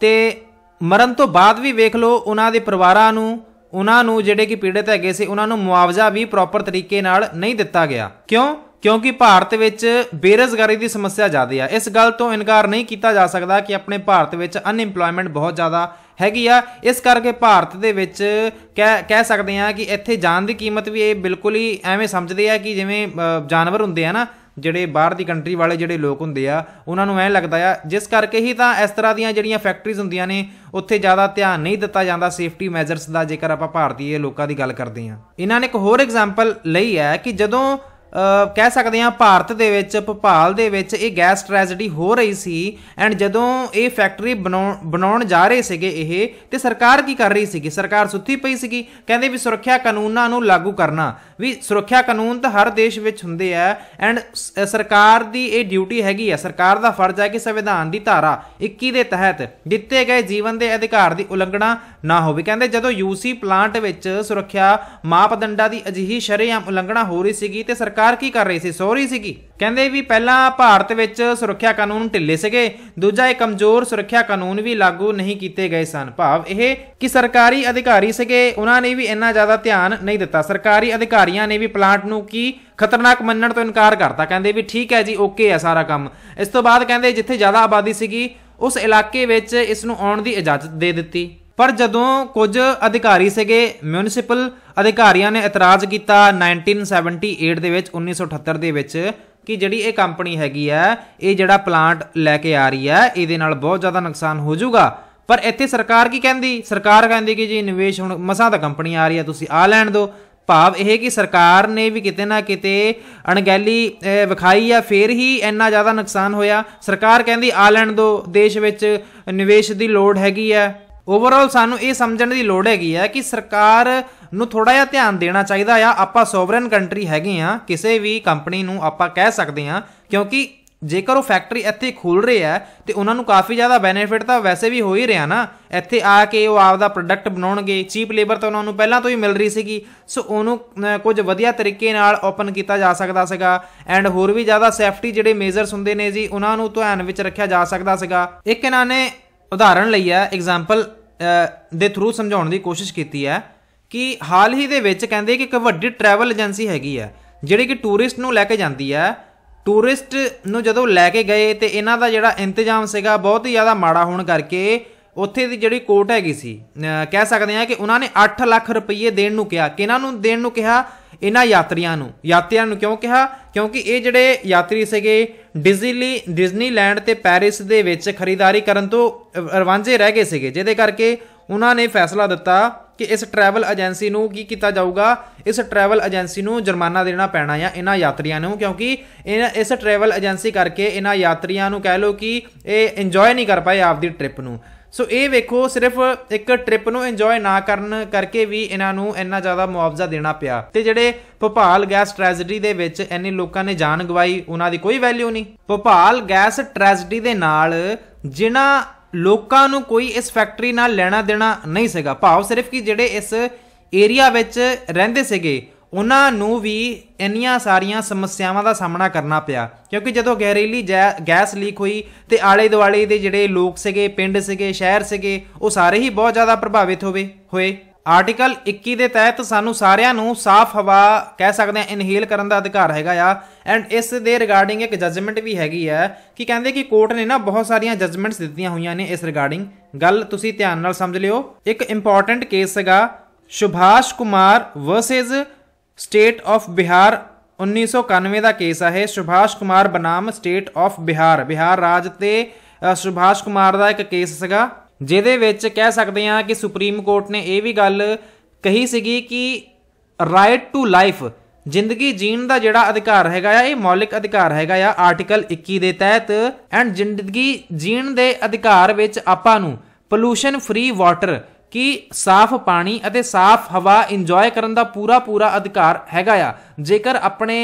ਤੇ ਮਰਨ ਤੋਂ ਬਾਅਦ ਵੀ ਵੇਖ ਲਓ ਉਹਨਾਂ ਦੇ ਪਰਿਵਾਰਾਂ ਨੂੰ ਉਹਨਾਂ ਨੂੰ ਜਿਹੜੇ ਕਿ ਪੀੜਤ ਹੈਗੇ ਸੀ ਉਹਨਾਂ ਨੂੰ ਮੁਆਵਜ਼ਾ ਵੀ ਪ੍ਰੋਪਰ ਤਰੀਕੇ ਨਾਲ ਨਹੀਂ ਦਿੱਤਾ ਗਿਆ ਕਿਉਂ ਕਿਉਂਕਿ ਭਾਰਤ ਵਿੱਚ ਬੇਰੋਜ਼ਗਾਰੀ ਦੀ ਸਮੱਸਿਆ ਜ਼ਿਆਦਾ ਹੈ ਇਸ ਗੱਲ ਤੋਂ ਇਨਕਾਰ ਨਹੀਂ ਕੀਤਾ ਜਾ ਸਕਦਾ ਕਿ ਆਪਣੇ ਭਾਰਤ ਵਿੱਚ ਅਨਇੰਪਲੋਇਮੈਂਟ ਬਹੁਤ ਜ਼ਿਆਦਾ ਹੈਗੀ ਆ ਇਸ ਕਰਕੇ ਭਾਰਤ ਦੇ ਵਿੱਚ ਕਹਿ ਕਹਿ ਸਕਦੇ ਆ ਕਿ ਇੱਥੇ ਜਾਨ ਦੀ ਕੀਮਤ ਵੀ ਇਹ ਬਿਲਕੁਲ ਹੀ ਐਵੇਂ ਸਮਝਦੇ ਆ ਕਿ ਜਿਵੇਂ ਜਾਨਵਰ ਹੁੰਦੇ ਆ ਨਾ ਜਿਹੜੇ ਬਾਹਰ ਦੀ ਕੰਟਰੀ ਵਾਲੇ ਜਿਹੜੇ ਲੋਕ ਹੁੰਦੇ ਆ ਉਹਨਾਂ ਨੂੰ ਐ ਲੱਗਦਾ ਆ ਜਿਸ ਕਰਕੇ ਹੀ ਤਾਂ ਇਸ ਤਰ੍ਹਾਂ ਦੀਆਂ ਜਿਹੜੀਆਂ ਫੈਕਟਰੀਜ਼ ਹੁੰਦੀਆਂ ਨੇ ਉੱਥੇ ਜ਼ਿਆਦਾ ਧਿਆਨ ਨਹੀਂ ਦਿੱਤਾ ਜਾਂਦਾ ਸੇਫਟੀ ਮੈਜਰਸ ਦਾ ਜੇਕਰ ਆਪਾਂ ਭਾਰਤੀ ਲੋਕਾਂ ਦੀ ਗੱਲ ਕਰਦੇ ਆ ਇਹਨਾਂ ਨੇ ਇੱਕ ਹੋਰ ਐਗਜ਼ਾਮਪਲ ਲਈ ਹੈ ਕਿ ਜਦੋਂ ਕਹਿ ਸਕਦੇ ਹਾਂ ਭਾਰਤ ਦੇ ਵਿੱਚ ਭੋਪਾਲ ਦੇ ਵਿੱਚ ਇਹ ਗੈਸ ਟ੍ਰੈਜੇਡੀ ਹੋ ਰਹੀ ਸੀ ਐਂਡ ਜਦੋਂ ਇਹ ਫੈਕਟਰੀ ਬਣਾਉਣ ਜਾ ਰਹੇ ਸੀਗੇ ਇਹ ਤੇ ਸਰਕਾਰ ਕੀ ਕਰ ਰਹੀ ਸੀਗੀ ਸਰਕਾਰ ਸੁੱਤੀ ਪਈ ਸੀਗੀ ਕਹਿੰਦੇ ਵੀ ਸੁਰੱਖਿਆ ਕਾਨੂੰਨਾਂ ਨੂੰ ਲਾਗੂ ਕਰਨਾ ਵੀ ਸੁਰੱਖਿਆ ਕਾਨੂੰਨ ਤਾਂ ਹਰ ਦੇਸ਼ ਵਿੱਚ ਹੁੰਦੇ ਆ ਐਂਡ ਸਰਕਾਰ ਦੀ ਇਹ ਡਿਊਟੀ ਹੈਗੀ ਆ ਸਰਕਾਰ ਦਾ ਫਰਜ਼ ਹੈ ਕਿ ਸੰਵਿਧਾਨ ਦੀ ਧਾਰਾ 21 ਦੇ ਤਹਿਤ ਦਿੱਤੇ ਗਏ ਜੀਵਨ ਦੇ ਅਧਿਕਾਰ ਦੀ ਉਲੰਘਣਾ ਨਾ ਹੋਵੇ ਕਹਿੰਦੇ ਜਦੋਂ ਯੂਸੀ ਪਲਾਂਟ ਵਿੱਚ ਸੁਰੱਖਿਆ ਮਾਪਦੰਡਾਂ ਦੀ ਅਜਿਹੀ ਸ਼ਰੇਆਮ ਉਲੰਘਣਾ ਹੋ ਰਹੀ ਸੀਗੀ ਤੇ ਸਰਕਾਰ ਸਰਕਾਰ ਕੀ ਕਰ ਰਹੀ ਸੀ ਸੋ ਰਹੀ ਸੀਗੀ ਕਹਿੰਦੇ ਵੀ ਪਹਿਲਾਂ ਭਾਰਤ ਵਿੱਚ ਸੁਰੱਖਿਆ ਕਾਨੂੰਨ ਢਿੱਲੇ ਸੀਗੇ ਦੂਜਾ ਇਹ ਕਮਜ਼ੋਰ ਸੁਰੱਖਿਆ ਕਾਨੂੰਨ ਵੀ ਲਾਗੂ ਨਹੀਂ ਕੀਤੇ ਗਏ ਸਨ ਭਾਵ ਇਹ ਕਿ ਸਰਕਾਰੀ ਅਧਿਕਾਰੀ ਸੀਗੇ ਉਹਨਾਂ ਨੇ ਵੀ ਇੰਨਾ ਜ਼ਿਆਦਾ ਧਿਆਨ ਨਹੀਂ ਦਿੱਤਾ ਸਰਕਾਰੀ ਅਧਿਕਾਰੀਆਂ ਨੇ ਵੀ ਪਲਾਂਟ ਨੂੰ ਕੀ ਖਤਰਨਾਕ ਮੰਨਣ ਤੋਂ ਇਨਕਾਰ ਕਰਤਾ ਕਹਿੰਦੇ ਵੀ ਠੀਕ ਹੈ ਜੀ ਓਕੇ ਹੈ ਸਾਰਾ ਕੰਮ ਇਸ ਤੋਂ ਬਾਅਦ ਕਹਿੰਦੇ ਜਿੱਥੇ ਜ਼ਿਆਦਾ ਆਬਾਦੀ ਸੀਗੀ ਉਸ ਇਲਾਕੇ ਵਿੱਚ ਇਸ ਨੂੰ ਆਉਣ ਦੀ ਇਜਾਜ਼ਤ ਦੇ ਦਿੱਤੀ ਪਰ ਜਦੋਂ ਕੁਝ ਅਧਿਕਾਰੀ ਸੀਗੇ ਮਿਊਨਿਸਪਲ ਅਧਿਕਾਰੀਆਂ ਨੇ ਇਤਰਾਜ਼ ਕੀਤਾ 1978 ਦੇ ਵਿੱਚ 1978 ਦੇ ਵਿੱਚ ਕਿ ਜਿਹੜੀ ਇਹ ਕੰਪਨੀ ਹੈਗੀ ਹੈ ਇਹ ਜਿਹੜਾ ਪਲਾਂਟ ਲੈ ਕੇ ਆ ਰਹੀ ਹੈ ਇਹਦੇ ਨਾਲ ਬਹੁਤ ਜ਼ਿਆਦਾ ਨੁਕਸਾਨ ਹੋ ਜਾਊਗਾ ਪਰ ਇੱਥੇ ਸਰਕਾਰ ਕੀ ਕਹਿੰਦੀ ਸਰਕਾਰ ਕਹਿੰਦੀ ਕਿ ਜੀ ਨਿਵੇਸ਼ ਹੁਣ ਮਸਾਂ ਦਾ ਕੰਪਨੀ ਆ ਰਹੀ ਹੈ ਤੁਸੀਂ ਆ ਲੈਣ ਦਿਓ ਭਾਵ ਇਹ ਕਿ ਸਰਕਾਰ ਨੇ ਵੀ ਕਿਤੇ ਨਾ ਕਿਤੇ ਅਣਗਹਿਲੀ ਵਿਖਾਈ ਆ ਫੇਰ ਹੀ ਇੰਨਾ ਜ਼ਿਆਦਾ ਨੁਕਸਾਨ ਹੋਇਆ ਸਰਕਾਰ ਕਹਿੰਦੀ ਆ ਲੈਣ ਦੋ ਦੇਸ਼ ਵਿੱਚ ਨਿਵੇਸ਼ ਦੀ ਲੋੜ ਹੈਗੀ ਆ ਓਵਰਆਲ ਸਾਨੂੰ ਇਹ ਸਮਝਣ ਦੀ ਲੋੜ ਹੈਗੀ ਆ ਕਿ ਸਰਕਾਰ ਨੂੰ ਥੋੜਾ ਜਿਹਾ ਧਿਆਨ ਦੇਣਾ ਚਾਹੀਦਾ ਆ ਆਪਾਂ ਸੋਵਰਨ ਕੰਟਰੀ ਹੈਗੇ ਆ ਕਿਸੇ ਵੀ ਕੰਪਨੀ ਨੂੰ ਆਪਾਂ ਕਹਿ ਸਕਦੇ ਆ ਕਿਉਂਕਿ ਜੇਕਰ ਉਹ ਫੈਕਟਰੀ ਇੱਥੇ ਖੋਲ ਰਹੀ ਹੈ ਤੇ ਉਹਨਾਂ ਨੂੰ ਕਾਫੀ ਜ਼ਿਆਦਾ ਬੈਨੀਫਿਟ ਤਾਂ ਵੈਸੇ ਵੀ ਹੋ ਹੀ ਰਿਹਾ ਨਾ ਇੱਥੇ ਆ ਕੇ ਉਹ ਆਪਦਾ ਪ੍ਰੋਡਕਟ ਬਣਾਉਣਗੇ ਚੀਪ ਲੇਬਰ ਤਾਂ ਉਹਨਾਂ ਨੂੰ ਪਹਿਲਾਂ ਤੋਂ ਹੀ ਮਿਲ ਰਹੀ ਸੀਗੀ ਸੋ ਉਹਨੂੰ ਕੁਝ ਵਧੀਆ ਤਰੀਕੇ ਨਾਲ ਓਪਨ ਕੀਤਾ ਜਾ ਸਕਦਾ ਸੀਗਾ ਐਂਡ ਹੋਰ ਵੀ ਜ਼ਿਆਦਾ ਸੇਫਟੀ ਜਿਹੜੇ ਮੇਜ਼ਰਸ ਹੁੰਦੇ ਨੇ ਜੀ ਉਹਨਾਂ ਨੂੰ ਧਿਆਨ ਵਿੱਚ ਰੱਖਿਆ ਜਾ ਸਕਦਾ ਸੀਗਾ ਇੱਕ ਇਹਨਾਂ ਨੇ ਉਦਾਹਰਣ ਲਈ ਆ ਐਗਜ਼ਾਮਪਲ ਦੇ ਥਰੂ ਸਮਝਾਉਣ ਦੀ ਕੋਸ਼ਿਸ਼ ਕੀਤੀ ਹੈ ਕਿ ਹਾਲ ਹੀ ਦੇ ਵਿੱਚ ਕਹਿੰਦੇ ਕਿ ਇੱਕ ਵੱਡੀ ਟਰੈਵਲ ਏਜੰਸੀ ਹੈਗੀ ਆ ਜਿਹੜੀ ਕਿ ਟੂਰਿਸਟ ਨੂੰ ਲੈ ਕੇ ਜਾਂਦੀ ਆ ਟੂਰਿਸਟ ਨੂੰ ਜਦੋਂ ਲੈ ਕੇ ਗਏ ਤੇ ਇਹਨਾਂ ਦਾ ਜਿਹੜਾ ਇੰਤਜ਼ਾਮ ਸੀਗਾ ਬਹੁਤ ਹੀ ਜ਼ਿਆਦਾ ਮਾੜਾ ਹੋਣ ਕਰਕੇ ਉੱਥੇ ਦੀ ਜਿਹੜੀ ਕੋਰਟ ਹੈਗੀ ਸੀ ਕਹਿ ਸਕਦੇ ਆ ਕਿ ਉਹਨਾਂ ਨੇ 8 ਲੱਖ ਰੁਪਏ ਦੇਣ ਨੂੰ ਕਿਹਾ ਕਿਹਨਾਂ ਨੂੰ ਦੇਣ ਨੂੰ ਕਿਹਾ ਇਹਨਾਂ ਯਾਤਰੀਆਂ ਨੂੰ ਯਾਤਰੀਆਂ ਨੂੰ ਕਿਉਂ ਕਿਹਾ ਕਿਉਂਕਿ ਇਹ ਜਿਹੜੇ ਯਾਤਰੀ ਸੀਗੇ ਡਿਜ਼ਨੀ ਡਿਜ਼ਨੀਲੈਂਡ ਤੇ ਪੈਰਿਸ ਦੇ ਵਿੱਚ ਖਰੀਦਾਰੀ ਕਰਨ ਤੋਂ ਰਵਾਂਝੇ ਰਹਿ ਗਏ ਸੀਗੇ ਜਿਹਦੇ ਕਰਕੇ ਉਹਨਾਂ ਨੇ ਫੈਸਲਾ ਦਿੱਤਾ ਕਿ ਇਸ ਟਰੈਵਲ ਏਜੰਸੀ ਨੂੰ ਕੀ ਕੀਤਾ ਜਾਊਗਾ ਇਸ ਟਰੈਵਲ ਏਜੰਸੀ ਨੂੰ ਜੁਰਮਾਨਾ ਦੇਣਾ ਪੈਣਾ ਹੈ ਇਹਨਾਂ ਯਾਤਰੀਆਂ ਨੂੰ ਕਿਉਂਕਿ ਇਸ ਟਰੈਵਲ ਏਜੰਸੀ ਕਰਕੇ ਇਹਨਾਂ ਯਾਤਰੀਆਂ ਨੂੰ ਕਹਿ ਲੋ ਕਿ ਇਹ ਇੰਜੋਏ ਨਹੀਂ ਕਰ ਪਾਏ ਆਪਦੀ ਟ੍ਰਿਪ ਨੂੰ ਸੋ ਇਹ ਵੇਖੋ ਸਿਰਫ ਇੱਕ ਟ੍ਰਿਪ ਨੂੰ ਇੰਜੋਏ ਨਾ ਕਰਨ ਕਰਕੇ ਵੀ ਇਹਨਾਂ ਨੂੰ ਇੰਨਾ ਜ਼ਿਆਦਾ ਮੁਆਵਜ਼ਾ ਦੇਣਾ ਪਿਆ ਤੇ ਜਿਹੜੇ ਭੋਪਾਲ ਗੈਸ ਟ੍ਰੈਜੇਡੀ ਦੇ ਵਿੱਚ ਇੰਨੇ ਲੋਕਾਂ ਨੇ ਜਾਨ ਗਵਾਈ ਉਹਨਾਂ ਦੀ ਕੋਈ ਵੈਲਿਊ ਨਹੀਂ ਭੋਪਾਲ ਗੈਸ ਟ੍ਰੈਜੇਡੀ ਦੇ ਨਾਲ ਜਿਨ੍ਹਾਂ ਲੋਕਾਂ ਨੂੰ ਕੋਈ ਇਸ ਫੈਕਟਰੀ ਨਾਲ ਲੈਣਾ ਦੇਣਾ ਨਹੀਂ ਸੀਗਾ ਭਾਵ ਸਿਰਫ ਕਿ ਜਿਹੜੇ ਇਸ ਏਰੀਆ ਵਿੱਚ ਰਹਿੰਦੇ ਸੀਗੇ ਉਹਨਾਂ ਨੂੰ ਵੀ ਇੰਨੀਆਂ ਸਾਰੀਆਂ ਸਮੱਸਿਆਵਾਂ ਦਾ ਸਾਹਮਣਾ ਕਰਨਾ ਪਿਆ ਕਿਉਂਕਿ ਜਦੋਂ ਗੈਰੇਲੀ ਗੈਸ ਲੀਕ ਹੋਈ ਤੇ ਆਲੇ ਦੁਆਲੇ ਦੇ ਜਿਹੜੇ ਲੋਕ ਸੀਗੇ ਪਿੰਡ ਸੀਗੇ ਸ਼ਹਿਰ ਸੀਗੇ ਉਹ ਸਾਰੇ ਹੀ ਬਹੁਤ ਜ਼ਿਆਦਾ ਪ੍ਰਭਾਵਿਤ ਹੋਵੇ ਹੋਏ ਆਰਟੀਕਲ 21 ਦੇ ਤਹਿਤ ਸਾਨੂੰ ਸਾਰਿਆਂ ਨੂੰ ਸਾਫ਼ ਹਵਾ ਕਹਿ ਸਕਦੇ ਆ ਇਨਹੇਲ ਕਰਨ ਦਾ ਅਧਿਕਾਰ ਹੈਗਾ ਆ ਐਂਡ ਇਸ ਦੇ ਰਿਗਾਰਡਿੰਗ ਇੱਕ ਜਜਮੈਂਟ ਵੀ ਹੈਗੀ ਹੈ ਕਿ ਕਹਿੰਦੇ ਕਿ ਕੋਰਟ ਨੇ ਨਾ ਬਹੁਤ ਸਾਰੀਆਂ ਜਜਮੈਂਟਸ ਦਿੱਤੀਆਂ ਹੋਈਆਂ ਨੇ ਇਸ ਰਿਗਾਰਡਿੰਗ ਗੱਲ ਤੁਸੀਂ ਧਿਆਨ ਨਾਲ ਸਮਝ ਲਿਓ ਇੱਕ ਇੰਪੋਰਟੈਂਟ ਕੇਸ ਹੈਗਾ Subhash Kumar versus state of Bihar 1991 ਦਾ ਕੇਸ ਆ ਇਹ ਸੁਭਾਸ਼ ਕੁਮਾਰ ਬਨਾਮ ਸਟੇਟ ਆਫ ਬਿਹਾਰ ਬਿਹਾਰ ਰਾਜ ਤੇ ਸੁਭਾਸ਼ ਕੁਮਾਰ ਦਾ ਇੱਕ ਕੇਸ ਸੀਗਾ ਜਿਹਦੇ ਵਿੱਚ ਕਹਿ ਸਕਦੇ ਹਾਂ ਕਿ ਸੁਪਰੀਮ ਕੋਰਟ ਨੇ ਇਹ ਵੀ ਗੱਲ ਕਹੀ ਸੀਗੀ ਕਿ ਰਾਈਟ ਟੂ ਲਾਈਫ ਜ਼ਿੰਦਗੀ ਜੀਣ ਦਾ ਜਿਹੜਾ ਅਧਿਕਾਰ ਹੈਗਾ ਆ ਇਹ ਮੌਲਿਕ ਅਧਿਕਾਰ ਹੈਗਾ ਆ ਆਰਟੀਕਲ 21 ਦੇ ਤਹਿਤ ਐਂਡ ਜ਼ਿੰਦਗੀ ਜੀਣ ਦੇ ਅਧਿਕਾਰ ਵਿੱਚ ਆਪਾਂ ਨੂੰ ਪੋਲੂਸ਼ਨ ਫ੍ਰੀ ਵਾਟਰ ਕਿ ਸਾਫ਼ ਪਾਣੀ ਅਤੇ ਸਾਫ਼ ਹਵਾ ਇੰਜੋਏ ਕਰਨ ਦਾ ਪੂਰਾ ਪੂਰਾ ਅਧਿਕਾਰ ਹੈਗਾ ਆ ਜੇਕਰ ਆਪਣੇ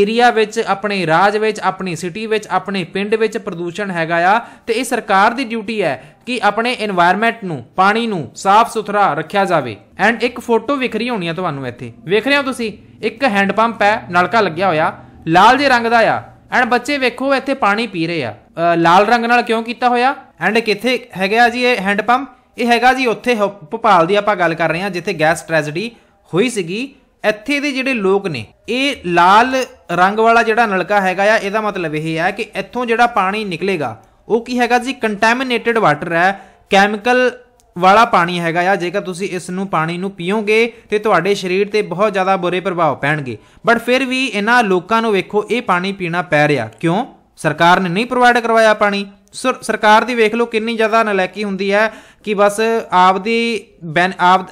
ਏਰੀਆ ਵਿੱਚ ਆਪਣੇ ਰਾਜ ਵਿੱਚ ਆਪਣੀ ਸਿਟੀ ਵਿੱਚ ਆਪਣੇ ਪਿੰਡ ਵਿੱਚ ਪ੍ਰਦੂਸ਼ਣ ਹੈਗਾ ਆ ਤੇ ਇਹ ਸਰਕਾਰ ਦੀ ਡਿਊਟੀ ਹੈ ਕਿ ਆਪਣੇ এনवायरमेंट ਨੂੰ ਪਾਣੀ ਨੂੰ ਸਾਫ਼ ਸੁਥਰਾ ਰੱਖਿਆ ਜਾਵੇ ਐਂਡ ਇੱਕ ਫੋਟੋ ਵਿਖ ਰਹੀ ਹੋਣੀ ਆ ਤੁਹਾਨੂੰ ਇੱਥੇ ਵੇਖ ਰਹੇ ਹੋ ਤੁਸੀਂ ਇੱਕ ਹੈਂਡ ਪੰਪ ਹੈ ਨਲਕਾ ਲੱਗਿਆ ਹੋਇਆ ਲਾਲ ਜੇ ਰੰਗ ਦਾ ਆ ਐਂਡ ਬੱਚੇ ਵੇਖੋ ਇੱਥੇ ਪਾਣੀ ਪੀ ਰਹੇ ਆ ਲਾਲ ਰੰਗ ਨਾਲ ਕਿਉਂ ਕੀਤਾ ਹੋਇਆ ਐਂਡ ਕਿੱਥੇ ਹੈਗਾ ਜੀ ਇਹ ਹੈਂਡ ਪੰਪ ਇਹ ਹੈਗਾ ਜੀ ਉੱਥੇ ਭੋਪਾਲ ਦੀ ਆਪਾਂ ਗੱਲ ਕਰ ਰਹੇ ਹਾਂ ਜਿੱਥੇ ਗੈਸ ਟ੍ਰੈਜੇਡੀ ਹੋਈ ਸੀਗੀ ਇੱਥੇ ਦੇ ਜਿਹੜੇ ਲੋਕ ਨੇ ਇਹ ਲਾਲ ਰੰਗ ਵਾਲਾ ਜਿਹੜਾ ਨਲਕਾ ਹੈਗਾ ਆ ਇਹਦਾ ਮਤਲਬ ਇਹ ਹੈ ਕਿ ਇੱਥੋਂ ਜਿਹੜਾ ਪਾਣੀ ਨਿਕਲੇਗਾ ਉਹ ਕੀ ਹੈਗਾ ਜੀ ਕੰਟੈਮੀਨੇਟਿਡ ਵਾਟਰ ਹੈ ਕੈਮੀਕਲ ਵਾਲਾ ਪਾਣੀ ਹੈਗਾ ਆ ਜੇਕਰ ਤੁਸੀਂ ਇਸ ਨੂੰ ਪਾਣੀ ਨੂੰ ਪੀਓਗੇ ਤੇ ਤੁਹਾਡੇ ਸਰੀਰ ਤੇ ਬਹੁਤ ਜ਼ਿਆਦਾ ਬੁਰੇ ਪ੍ਰਭਾਵ ਪੈਣਗੇ ਬਟ ਫਿਰ ਵੀ ਇਹਨਾਂ ਲੋਕਾਂ ਨੂੰ ਵੇਖੋ ਇਹ ਪਾਣੀ ਪੀਣਾ ਪੈ ਰਿਹਾ ਕਿਉਂ ਸਰਕਾਰ ਨੇ ਨਹੀਂ ਪ੍ਰੋਵਾਈਡ ਕਰਵਾਇਆ ਪਾਣੀ ਸਰਕਾਰ ਦੀ ਵੇਖ ਲਓ ਕਿੰਨੀ ਜ਼ਿਆਦਾ ਨਲਾਇਕੀ ਹੁੰਦੀ ਹੈ ਕਿ ਬਸ ਆਪਦੀ ਆਪ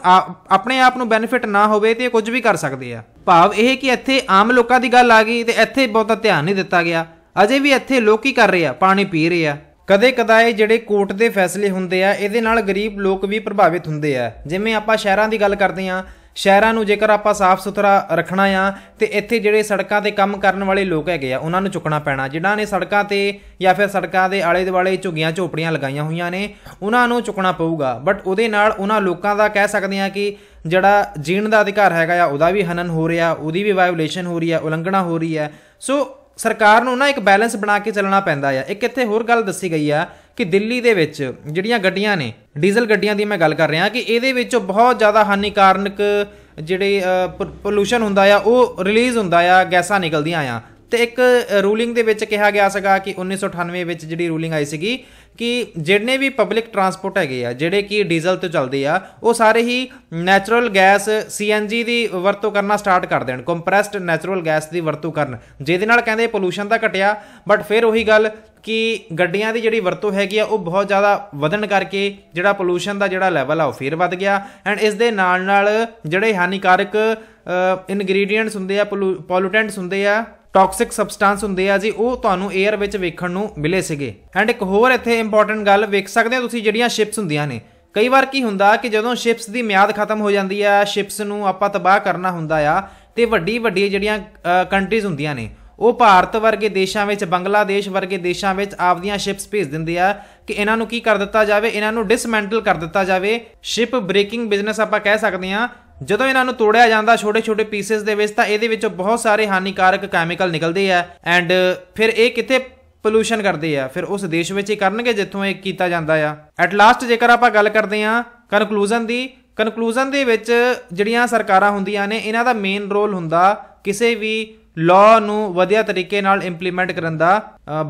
ਆਪਣੇ ਆਪ ਨੂੰ ਬੈਨੀਫਿਟ ਨਾ ਹੋਵੇ ਤੇ ਕੁਝ ਵੀ ਕਰ ਸਕਦੇ ਆ ਭਾਵ ਇਹ ਕਿ ਇੱਥੇ ਆਮ ਲੋਕਾਂ ਦੀ ਗੱਲ ਆ ਗਈ ਤੇ ਇੱਥੇ ਬਹੁਤਾ ਧਿਆਨ ਨਹੀਂ ਦਿੱਤਾ ਗਿਆ ਅਜੇ ਵੀ ਇੱਥੇ ਲੋਕ ਕਰ ਰਹੇ ਆ ਪਾਣੀ ਪੀ ਰਹੇ ਆ ਕਦੇ ਕਦਾਏ ਜਿਹੜੇ ਕੋਰਟ ਦੇ ਫੈਸਲੇ ਹੁੰਦੇ ਆ ਇਹਦੇ ਨਾਲ ਗਰੀਬ ਲੋਕ ਵੀ ਪ੍ਰਭਾਵਿਤ ਹੁੰਦੇ ਆ ਜਿਵੇਂ ਆਪਾਂ ਸ਼ਹਿਰਾਂ ਦੀ ਗੱਲ ਕਰਦੇ ਆ ਸ਼ਹਿਰਾਂ ਨੂੰ ਜੇਕਰ ਆਪਾਂ ਸਾਫ਼ ਸੁਥਰਾ ਰੱਖਣਾ ਆ ਤੇ ਇੱਥੇ ਜਿਹੜੇ ਸੜਕਾਂ ਤੇ ਕੰਮ ਕਰਨ ਵਾਲੇ ਲੋਕ ਹੈਗੇ ਆ ਉਹਨਾਂ ਨੂੰ ਚੁੱਕਣਾ ਪੈਣਾ ਜਿਨ੍ਹਾਂ ਨੇ ਸੜਕਾਂ ਤੇ ਜਾਂ ਫਿਰ ਸੜਕਾਂ ਦੇ ਆਲੇ ਦੁਆਲੇ ਝੁੱਗੀਆਂ ਝੋਪੜੀਆਂ ਲਗਾਈਆਂ ਹੋਈਆਂ ਨੇ ਉਹਨਾਂ ਨੂੰ ਚੁੱਕਣਾ ਪਊਗਾ ਬਟ ਉਹਦੇ ਨਾਲ ਉਹਨਾਂ ਲੋਕਾਂ ਦਾ ਕਹਿ ਸਕਦੇ ਆ ਕਿ ਜਿਹੜਾ ਜੀਣ ਦਾ ਅਧਿਕਾਰ ਹੈਗਾ ਆ ਉਹਦਾ ਵੀ ਹਨਨ ਹੋ ਰਿਹਾ ਉਹਦੀ ਵੀ ਵਾਇਓਲੇਸ਼ਨ ਹੋ ਰਹੀ ਹੈ ਉਲੰਘਣਾ ਹੋ ਰਹੀ ਹੈ ਸੋ ਸਰਕਾਰ ਨੂੰ ਨਾ ਇੱਕ ਬੈਲੈਂਸ ਬਣਾ ਕੇ ਚੱਲਣਾ ਪੈਂਦਾ ਆ ਇੱਕ ਇੱਥੇ ਹੋਰ ਗੱਲ ਦੱਸੀ ਗਈ ਆ ਕਿ ਦਿੱਲੀ ਦੇ ਵਿੱਚ ਜਿਹੜੀਆਂ ਗੱਡੀਆਂ ਨੇ ਡੀਜ਼ਲ ਗੱਡੀਆਂ ਦੀ ਮੈਂ ਗੱਲ ਕਰ ਰਿਹਾ ਕਿ ਇਹਦੇ ਵਿੱਚ ਬਹੁਤ ਜ਼ਿਆਦਾ ਹਾਨੀਕਾਰਕ ਜਿਹੜੇ ਪੋਲੂਸ਼ਨ ਹੁੰਦਾ ਆ ਉਹ ਰਿਲੀਜ਼ ਹੁੰਦਾ ਆ ਗੈਸਾਂ ਨਿਕਲਦੀਆਂ ਆ ਤੇ ਇੱਕ ਰੂਲਿੰਗ ਦੇ ਵਿੱਚ ਕਿਹਾ ਗਿਆ ਸੀਗਾ ਕਿ 1998 ਵਿੱਚ ਜਿਹੜੀ ਰੂਲਿੰਗ ਆਈ ਸੀਗੀ ਕਿ ਜਿਹੜੇ ਵੀ ਪਬਲਿਕ ਟਰਾਂਸਪੋਰਟ ਹੈਗੇ ਆ ਜਿਹੜੇ ਕਿ ਡੀਜ਼ਲ ਤੇ ਚੱਲਦੇ ਆ ਉਹ ਸਾਰੇ ਹੀ ਨੈਚੁਰਲ ਗੈਸ ਸੀਐਨਜੀ ਦੀ ਵਰਤੋਂ ਕਰਨਾ ਸਟਾਰਟ ਕਰ ਦੇਣ ਕੰਪਰੈਸਡ ਨੈਚੁਰਲ ਗੈਸ ਦੀ ਵਰਤੋਂ ਕਰਨ ਜਿਹਦੇ ਨਾਲ ਕਹਿੰਦੇ ਪੋਲੂਸ਼ਨ ਤਾਂ ਘਟਿਆ ਬਟ ਫਿਰ ਉਹੀ ਗੱਲ ਕਿ ਗੱਡੀਆਂ ਦੀ ਜਿਹੜੀ ਵਰਤੋਂ ਹੈਗੀ ਆ ਉਹ ਬਹੁਤ ਜ਼ਿਆਦਾ ਵਧਣ ਕਰਕੇ ਜਿਹੜਾ ਪੋਲੂਸ਼ਨ ਦਾ ਜਿਹੜਾ ਲੈਵਲ ਆ ਉਹ ਫੇਰ ਵੱਧ ਗਿਆ ਐਂਡ ਇਸ ਦੇ ਨਾਲ ਨਾਲ ਜਿਹੜੇ ਹਾਨੀਕਾਰਕ ਇਨਗਰੀਡੀਐਂਟਸ ਹੁੰਦੇ ਆ ਪੋਲੂਟੈਂਟਸ ਹੁੰਦੇ ਆ ਟੌਕਸਿਕ ਸਬਸਟੈਂਸ ਹੁੰਦੇ ਆ ਜੀ ਉਹ ਤੁਹਾਨੂੰ 에ਅਰ ਵਿੱਚ ਵੇਖਣ ਨੂੰ ਮਿਲੇ ਸੀਗੇ ਐਂਡ ਇੱਕ ਹੋਰ ਇੱਥੇ ਇੰਪੋਰਟੈਂਟ ਗੱਲ ਵੇਖ ਸਕਦੇ ਹੋ ਤੁਸੀਂ ਜਿਹੜੀਆਂ ਸ਼ਿਪਸ ਹੁੰਦੀਆਂ ਨੇ ਕਈ ਵਾਰ ਕੀ ਹੁੰਦਾ ਕਿ ਜਦੋਂ ਸ਼ਿਪਸ ਦੀ ਮਿਆਦ ਖਤਮ ਹੋ ਜਾਂਦੀ ਆ ਸ਼ਿਪਸ ਨੂੰ ਆਪਾਂ ਤਬਾਹ ਕਰਨਾ ਹੁੰਦਾ ਆ ਤੇ ਵੱਡੀ ਵੱਡੀ ਜਿਹੜੀਆਂ ਕੰਟਰੀਜ਼ ਹੁੰਦੀਆਂ ਨੇ ਉਹ ਭਾਰਤ ਵਰਗੇ ਦੇਸ਼ਾਂ ਵਿੱਚ ਬੰਗਲਾਦੇਸ਼ ਵਰਗੇ ਦੇਸ਼ਾਂ ਵਿੱਚ ਆਪਦੀਆਂ ਸ਼ਿਪਸ ਭੇਜ ਦਿੰਦੇ ਆ ਕਿ ਇਹਨਾਂ ਨੂੰ ਕੀ ਕਰ ਦਿੱਤਾ ਜਾਵੇ ਇਹਨਾਂ ਨੂੰ ਡਿਸਮੈਂਟਲ ਕਰ ਦਿੱਤਾ ਜਾਵੇ ਸ਼ਿਪ ਬ੍ਰੇਕਿੰਗ ਬਿਜ਼ਨਸ ਆਪਾਂ ਕਹਿ ਸਕਦੇ ਆ ਜਦੋਂ ਇਹਨਾਂ ਨੂੰ ਤੋੜਿਆ ਜਾਂਦਾ ਛੋਟੇ-ਛੋਟੇ ਪੀਸਸ ਦੇ ਵਿੱਚ ਤਾਂ ਇਹਦੇ ਵਿੱਚੋਂ ਬਹੁਤ ਸਾਰੇ ਹਾਨੀਕਾਰਕ ਕੈਮੀਕਲ ਨਿਕਲਦੇ ਆ ਐਂਡ ਫਿਰ ਇਹ ਕਿਤੇ ਪੋਲੂਸ਼ਨ ਕਰਦੇ ਆ ਫਿਰ ਉਸ ਦੇਸ਼ ਵਿੱਚ ਹੀ ਕਰਨਗੇ ਜਿੱਥੋਂ ਇਹ ਕੀਤਾ ਜਾਂਦਾ ਆ ਐਟ ਲਾਸਟ ਜੇਕਰ ਆਪਾਂ ਗੱਲ ਕਰਦੇ ਆ ਕਨਕਲੂਜਨ ਦੀ ਕਨਕਲੂਜਨ ਦੇ ਵਿੱਚ ਜਿਹੜੀਆਂ ਸਰਕਾਰਾਂ ਹੁੰਦੀਆਂ ਨੇ ਇਹਨਾਂ ਦਾ ਮੇਨ ਰੋਲ ਹੁੰਦਾ ਕਿਸੇ ਵੀ ਲਾ ਨੂੰ ਵਧੀਆ ਤਰੀਕੇ ਨਾਲ ਇੰਪਲੀਮੈਂਟ ਕਰਨ ਦਾ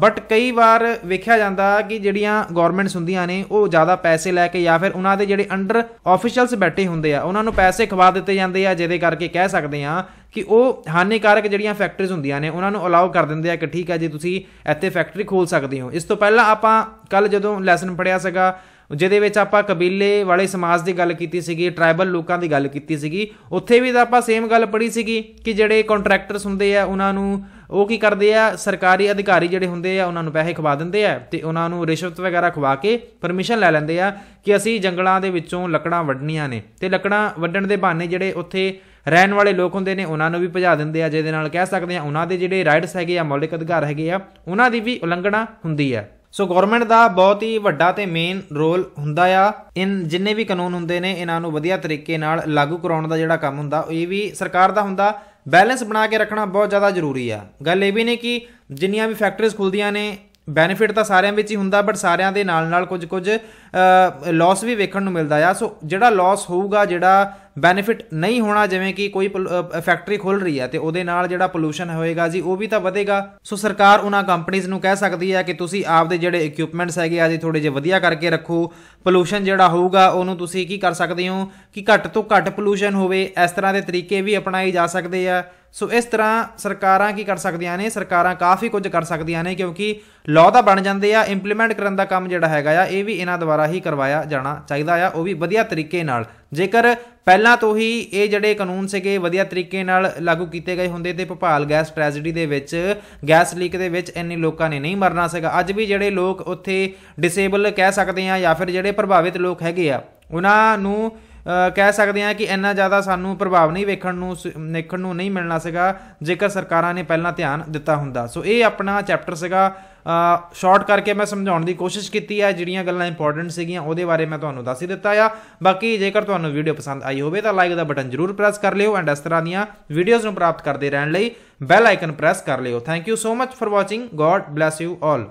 ਬਟ ਕਈ ਵਾਰ ਵੇਖਿਆ ਜਾਂਦਾ ਕਿ ਜਿਹੜੀਆਂ ਗਵਰਨਮੈਂਟਸ ਹੁੰਦੀਆਂ ਨੇ ਉਹ ਜ਼ਿਆਦਾ ਪੈਸੇ ਲੈ ਕੇ ਜਾਂ ਫਿਰ ਉਹਨਾਂ ਦੇ ਜਿਹੜੇ ਅੰਡਰ ਆਫੀਸ਼ੀਅਲਸ ਬੈਠੇ ਹੁੰਦੇ ਆ ਉਹਨਾਂ ਨੂੰ ਪੈਸੇ ਖਵਾ ਦਿੱਤੇ ਜਾਂਦੇ ਆ ਜਿਹਦੇ ਕਰਕੇ ਕਹਿ ਸਕਦੇ ਆ ਕਿ ਉਹ ਹਾਨੀਕਾਰਕ ਜਿਹੜੀਆਂ ਫੈਕਟਰੀਜ਼ ਹੁੰਦੀਆਂ ਨੇ ਉਹਨਾਂ ਨੂੰ ਅਲਾਉ ਕਰ ਦਿੰਦੇ ਆ ਕਿ ਠੀਕ ਆ ਜੀ ਤੁਸੀਂ ਇੱਥੇ ਫੈਕਟਰੀ ਖੋਲ ਸਕਦੇ ਹੋ ਇਸ ਤੋਂ ਪਹਿਲਾਂ ਆਪਾਂ ਕੱਲ ਜਦੋਂ ਲੈਸਨ ਪੜਿਆ ਸੀਗਾ ਜਿਹਦੇ ਵਿੱਚ ਆਪਾਂ ਕਬੀਲੇ ਵਾਲੇ ਸਮਾਜ ਦੀ ਗੱਲ ਕੀਤੀ ਸੀਗੀ ਟ੍ਰਾਈਬਲ ਲੋਕਾਂ ਦੀ ਗੱਲ ਕੀਤੀ ਸੀਗੀ ਉੱਥੇ ਵੀ ਤਾਂ ਆਪਾਂ ਸੇਮ ਗੱਲ ਪੜ੍ਹੀ ਸੀਗੀ ਕਿ ਜਿਹੜੇ ਕੰਟਰੈਕਟਰਸ ਹੁੰਦੇ ਆ ਉਹਨਾਂ ਨੂੰ ਉਹ ਕੀ ਕਰਦੇ ਆ ਸਰਕਾਰੀ ਅਧਿਕਾਰੀ ਜਿਹੜੇ ਹੁੰਦੇ ਆ ਉਹਨਾਂ ਨੂੰ ਪੈਸੇ ਖਵਾ ਦਿੰਦੇ ਆ ਤੇ ਉਹਨਾਂ ਨੂੰ ਰਿਸ਼ਵਤ ਵਗੈਰਾ ਖਵਾ ਕੇ ਪਰਮਿਸ਼ਨ ਲੈ ਲੈਂਦੇ ਆ ਕਿ ਅਸੀਂ ਜੰਗਲਾਂ ਦੇ ਵਿੱਚੋਂ ਲੱਕੜਾਂ ਵੱਢਣੀਆਂ ਨੇ ਤੇ ਲੱਕੜਾਂ ਵੱਢਣ ਦੇ ਬਹਾਨੇ ਜਿਹੜੇ ਉੱਥੇ ਰਹਿਣ ਵਾਲੇ ਲੋਕ ਹੁੰਦੇ ਨੇ ਉਹਨਾਂ ਨੂੰ ਵੀ ਭਜਾ ਦਿੰਦੇ ਆ ਜਿਹਦੇ ਨਾਲ ਕਹਿ ਸਕਦੇ ਆ ਉਹਨਾਂ ਦੇ ਜਿਹੜੇ ਰਾਈਟਸ ਹੈਗੇ ਆ ਮੌਲਿਕ ਅਧਿਕਾਰ ਹੈਗੇ ਆ ਉਹਨਾਂ ਦੀ ਵੀ ਉਲੰਘਣਾ ਹੁੰਦੀ ਆ ਸੋ ਗਵਰਨਮੈਂਟ ਦਾ ਬਹੁਤ ਹੀ ਵੱਡਾ ਤੇ ਮੇਨ ਰੋਲ ਹੁੰਦਾ ਆ ਇਨ ਜਿੰਨੇ ਵੀ ਕਾਨੂੰਨ ਹੁੰਦੇ ਨੇ ਇਹਨਾਂ ਨੂੰ ਵਧੀਆ ਤਰੀਕੇ ਨਾਲ ਲਾਗੂ ਕਰਾਉਣ ਦਾ ਜਿਹੜਾ ਕੰਮ ਹੁੰਦਾ ਇਹ ਵੀ ਸਰਕਾਰ ਦਾ ਹੁੰਦਾ ਬੈਲੈਂਸ ਬਣਾ ਕੇ ਰੱਖਣਾ ਬਹੁਤ ਜ਼ਿਆਦਾ ਜ਼ਰੂਰੀ ਆ ਗੱਲ ਇਹ ਵੀ ਨਹੀਂ ਕਿ ਜਿੰਨੀਆਂ ਵੀ ਫੈਕਟਰੀਜ਼ ਖੁੱਲਦੀਆਂ ਨੇ ਬੈਨੀਫਿਟ ਤਾਂ ਸਾਰਿਆਂ ਵਿੱਚ ਹੀ ਹੁੰਦਾ ਬਟ ਸਾਰਿਆਂ ਦੇ ਨਾਲ-ਨਾਲ ਕੁਝ-ਕੁਝ ਲਾਸ ਵੀ ਵੇਖਣ ਨੂੰ ਮਿਲਦਾ ਆ ਸੋ ਜਿਹੜਾ ਲਾਸ ਹੋਊਗਾ ਜਿਹੜਾ ਬੈਨੀਫਿਟ ਨਹੀਂ ਹੋਣਾ ਜਿਵੇਂ ਕਿ ਕੋਈ ਫੈਕਟਰੀ ਖੁੱਲ ਰਹੀ ਹੈ ਤੇ ਉਹਦੇ ਨਾਲ ਜਿਹੜਾ ਪੋਲੂਸ਼ਨ ਹੋਏਗਾ ਜੀ ਉਹ ਵੀ ਤਾਂ ਵਧੇਗਾ ਸੋ ਸਰਕਾਰ ਉਹਨਾਂ ਕੰਪਨੀਆਂ ਨੂੰ ਕਹਿ ਸਕਦੀ ਹੈ ਕਿ ਤੁਸੀਂ ਆਪਦੇ ਜਿਹੜੇ ਇਕਵਿਪਮੈਂਟਸ ਹੈਗੇ ਆ ਜੀ ਥੋੜੇ ਜਿਹਾ ਵਧੀਆ ਕਰਕੇ ਰੱਖੋ ਪੋਲੂਸ਼ਨ ਜਿਹੜਾ ਹੋਊਗਾ ਉਹਨੂੰ ਤੁਸੀਂ ਕੀ ਕਰ ਸਕਦੇ ਹੋ ਕਿ ਘੱਟ ਤੋਂ ਘੱਟ ਪੋਲੂਸ਼ਨ ਹੋਵੇ ਇਸ ਤਰ੍ਹਾਂ ਦੇ ਤਰੀਕੇ ਵੀ ਅਪਣਾਏ ਜਾ ਸਕਦੇ ਆ ਸੋ ਇਸ ਤਰ੍ਹਾਂ ਸਰਕਾਰਾਂ ਕੀ ਕਰ ਸਕਦੀਆਂ ਨੇ ਸਰਕਾਰਾਂ ਕਾਫੀ ਕੁਝ ਕਰ ਸਕਦੀਆਂ ਨੇ ਕਿਉਂਕਿ ਲਾਅ ਤਾਂ ਬਣ ਜਾਂਦੇ ਆ ਇੰਪਲੀਮੈਂਟ ਕਰਨ ਦਾ ਕੰਮ ਜਿਹੜਾ ਹੈਗਾ ਆ ਇਹ ਵੀ ਇਹਨਾਂ ਦੁਆਰਾ ਹੀ ਕਰਵਾਇਆ ਜਾਣਾ ਚਾਹੀਦਾ ਆ ਉਹ ਵੀ ਵਧੀਆ ਤਰੀਕੇ ਨਾਲ ਜੇਕਰ ਪਹਿਲਾਂ ਤੋਂ ਹੀ ਇਹ ਜਿਹੜੇ ਕਾਨੂੰਨ ਸੀਗੇ ਵਧੀਆ ਤਰੀਕੇ ਨਾਲ ਲਾਗੂ ਕੀਤੇ ਗਏ ਹੁੰਦੇ ਤੇ ਭਪਾਲ ਗੈਸ ਟ੍ਰੈਜੇਡੀ ਦੇ ਵਿੱਚ ਗੈਸ ਲੀਕ ਦੇ ਵਿੱਚ ਇੰਨੇ ਲੋਕਾਂ ਨੇ ਨਹੀਂ ਮਰਨਾ ਸੀਗਾ ਅੱਜ ਵੀ ਜਿਹੜੇ ਲੋਕ ਉੱਥੇ ਡਿਸੇਬਲ ਕਹਿ ਸਕਦੇ ਆ ਜਾਂ ਫਿਰ ਜਿਹੜੇ ਪ੍ਰਭਾਵਿਤ ਲੋਕ ਹੈਗੇ ਆ ਉਹਨਾਂ ਨੂੰ ਕਹਿ ਸਕਦੇ ਹਾਂ ਕਿ ਇੰਨਾ ਜ਼ਿਆਦਾ ਸਾਨੂੰ ਪ੍ਰਭਾਵ ਨਹੀਂ ਵੇਖਣ ਨੂੰ ਦੇਖਣ ਨੂੰ ਨਹੀਂ ਮਿਲਣਾ ਸੀਗਾ ਜੇਕਰ ਸਰਕਾਰਾਂ ਨੇ ਪਹਿਲਾਂ ਧਿਆਨ ਦਿੱਤਾ ਹੁੰਦਾ ਸੋ ਇਹ ਆਪਣਾ ਚੈਪਟਰ ਸੀਗਾ ਸ਼ਾਰਟ ਕਰਕੇ ਮੈਂ ਸਮਝਾਉਣ ਦੀ ਕੋਸ਼ਿਸ਼ ਕੀਤੀ ਹੈ ਜਿਹੜੀਆਂ ਗੱਲਾਂ ਇੰਪੋਰਟੈਂਟ ਸੀਗੀਆਂ ਉਹਦੇ ਬਾਰੇ ਮੈਂ ਤੁਹਾਨੂੰ ਦੱਸ ਹੀ ਦਿੱਤਾ ਆ ਬਾਕੀ ਜੇਕਰ ਤੁਹਾਨੂੰ ਵੀਡੀਓ ਪਸੰਦ ਆਈ ਹੋਵੇ ਤਾਂ ਲਾਈਕ ਦਾ ਬਟਨ ਜ਼ਰੂਰ ਪ੍ਰੈਸ ਕਰ ਲਿਓ ਐਂਡ ਇਸ ਤਰ੍ਹਾਂ ਦੀਆਂ ਵੀਡੀਓਜ਼ ਨੂੰ ਪ੍ਰਾਪਤ ਕਰਦੇ ਰਹਿਣ ਲਈ ਬੈਲ ਆਈਕਨ ਪ੍ਰੈਸ ਕਰ ਲਿਓ thank you so much for watching god bless you all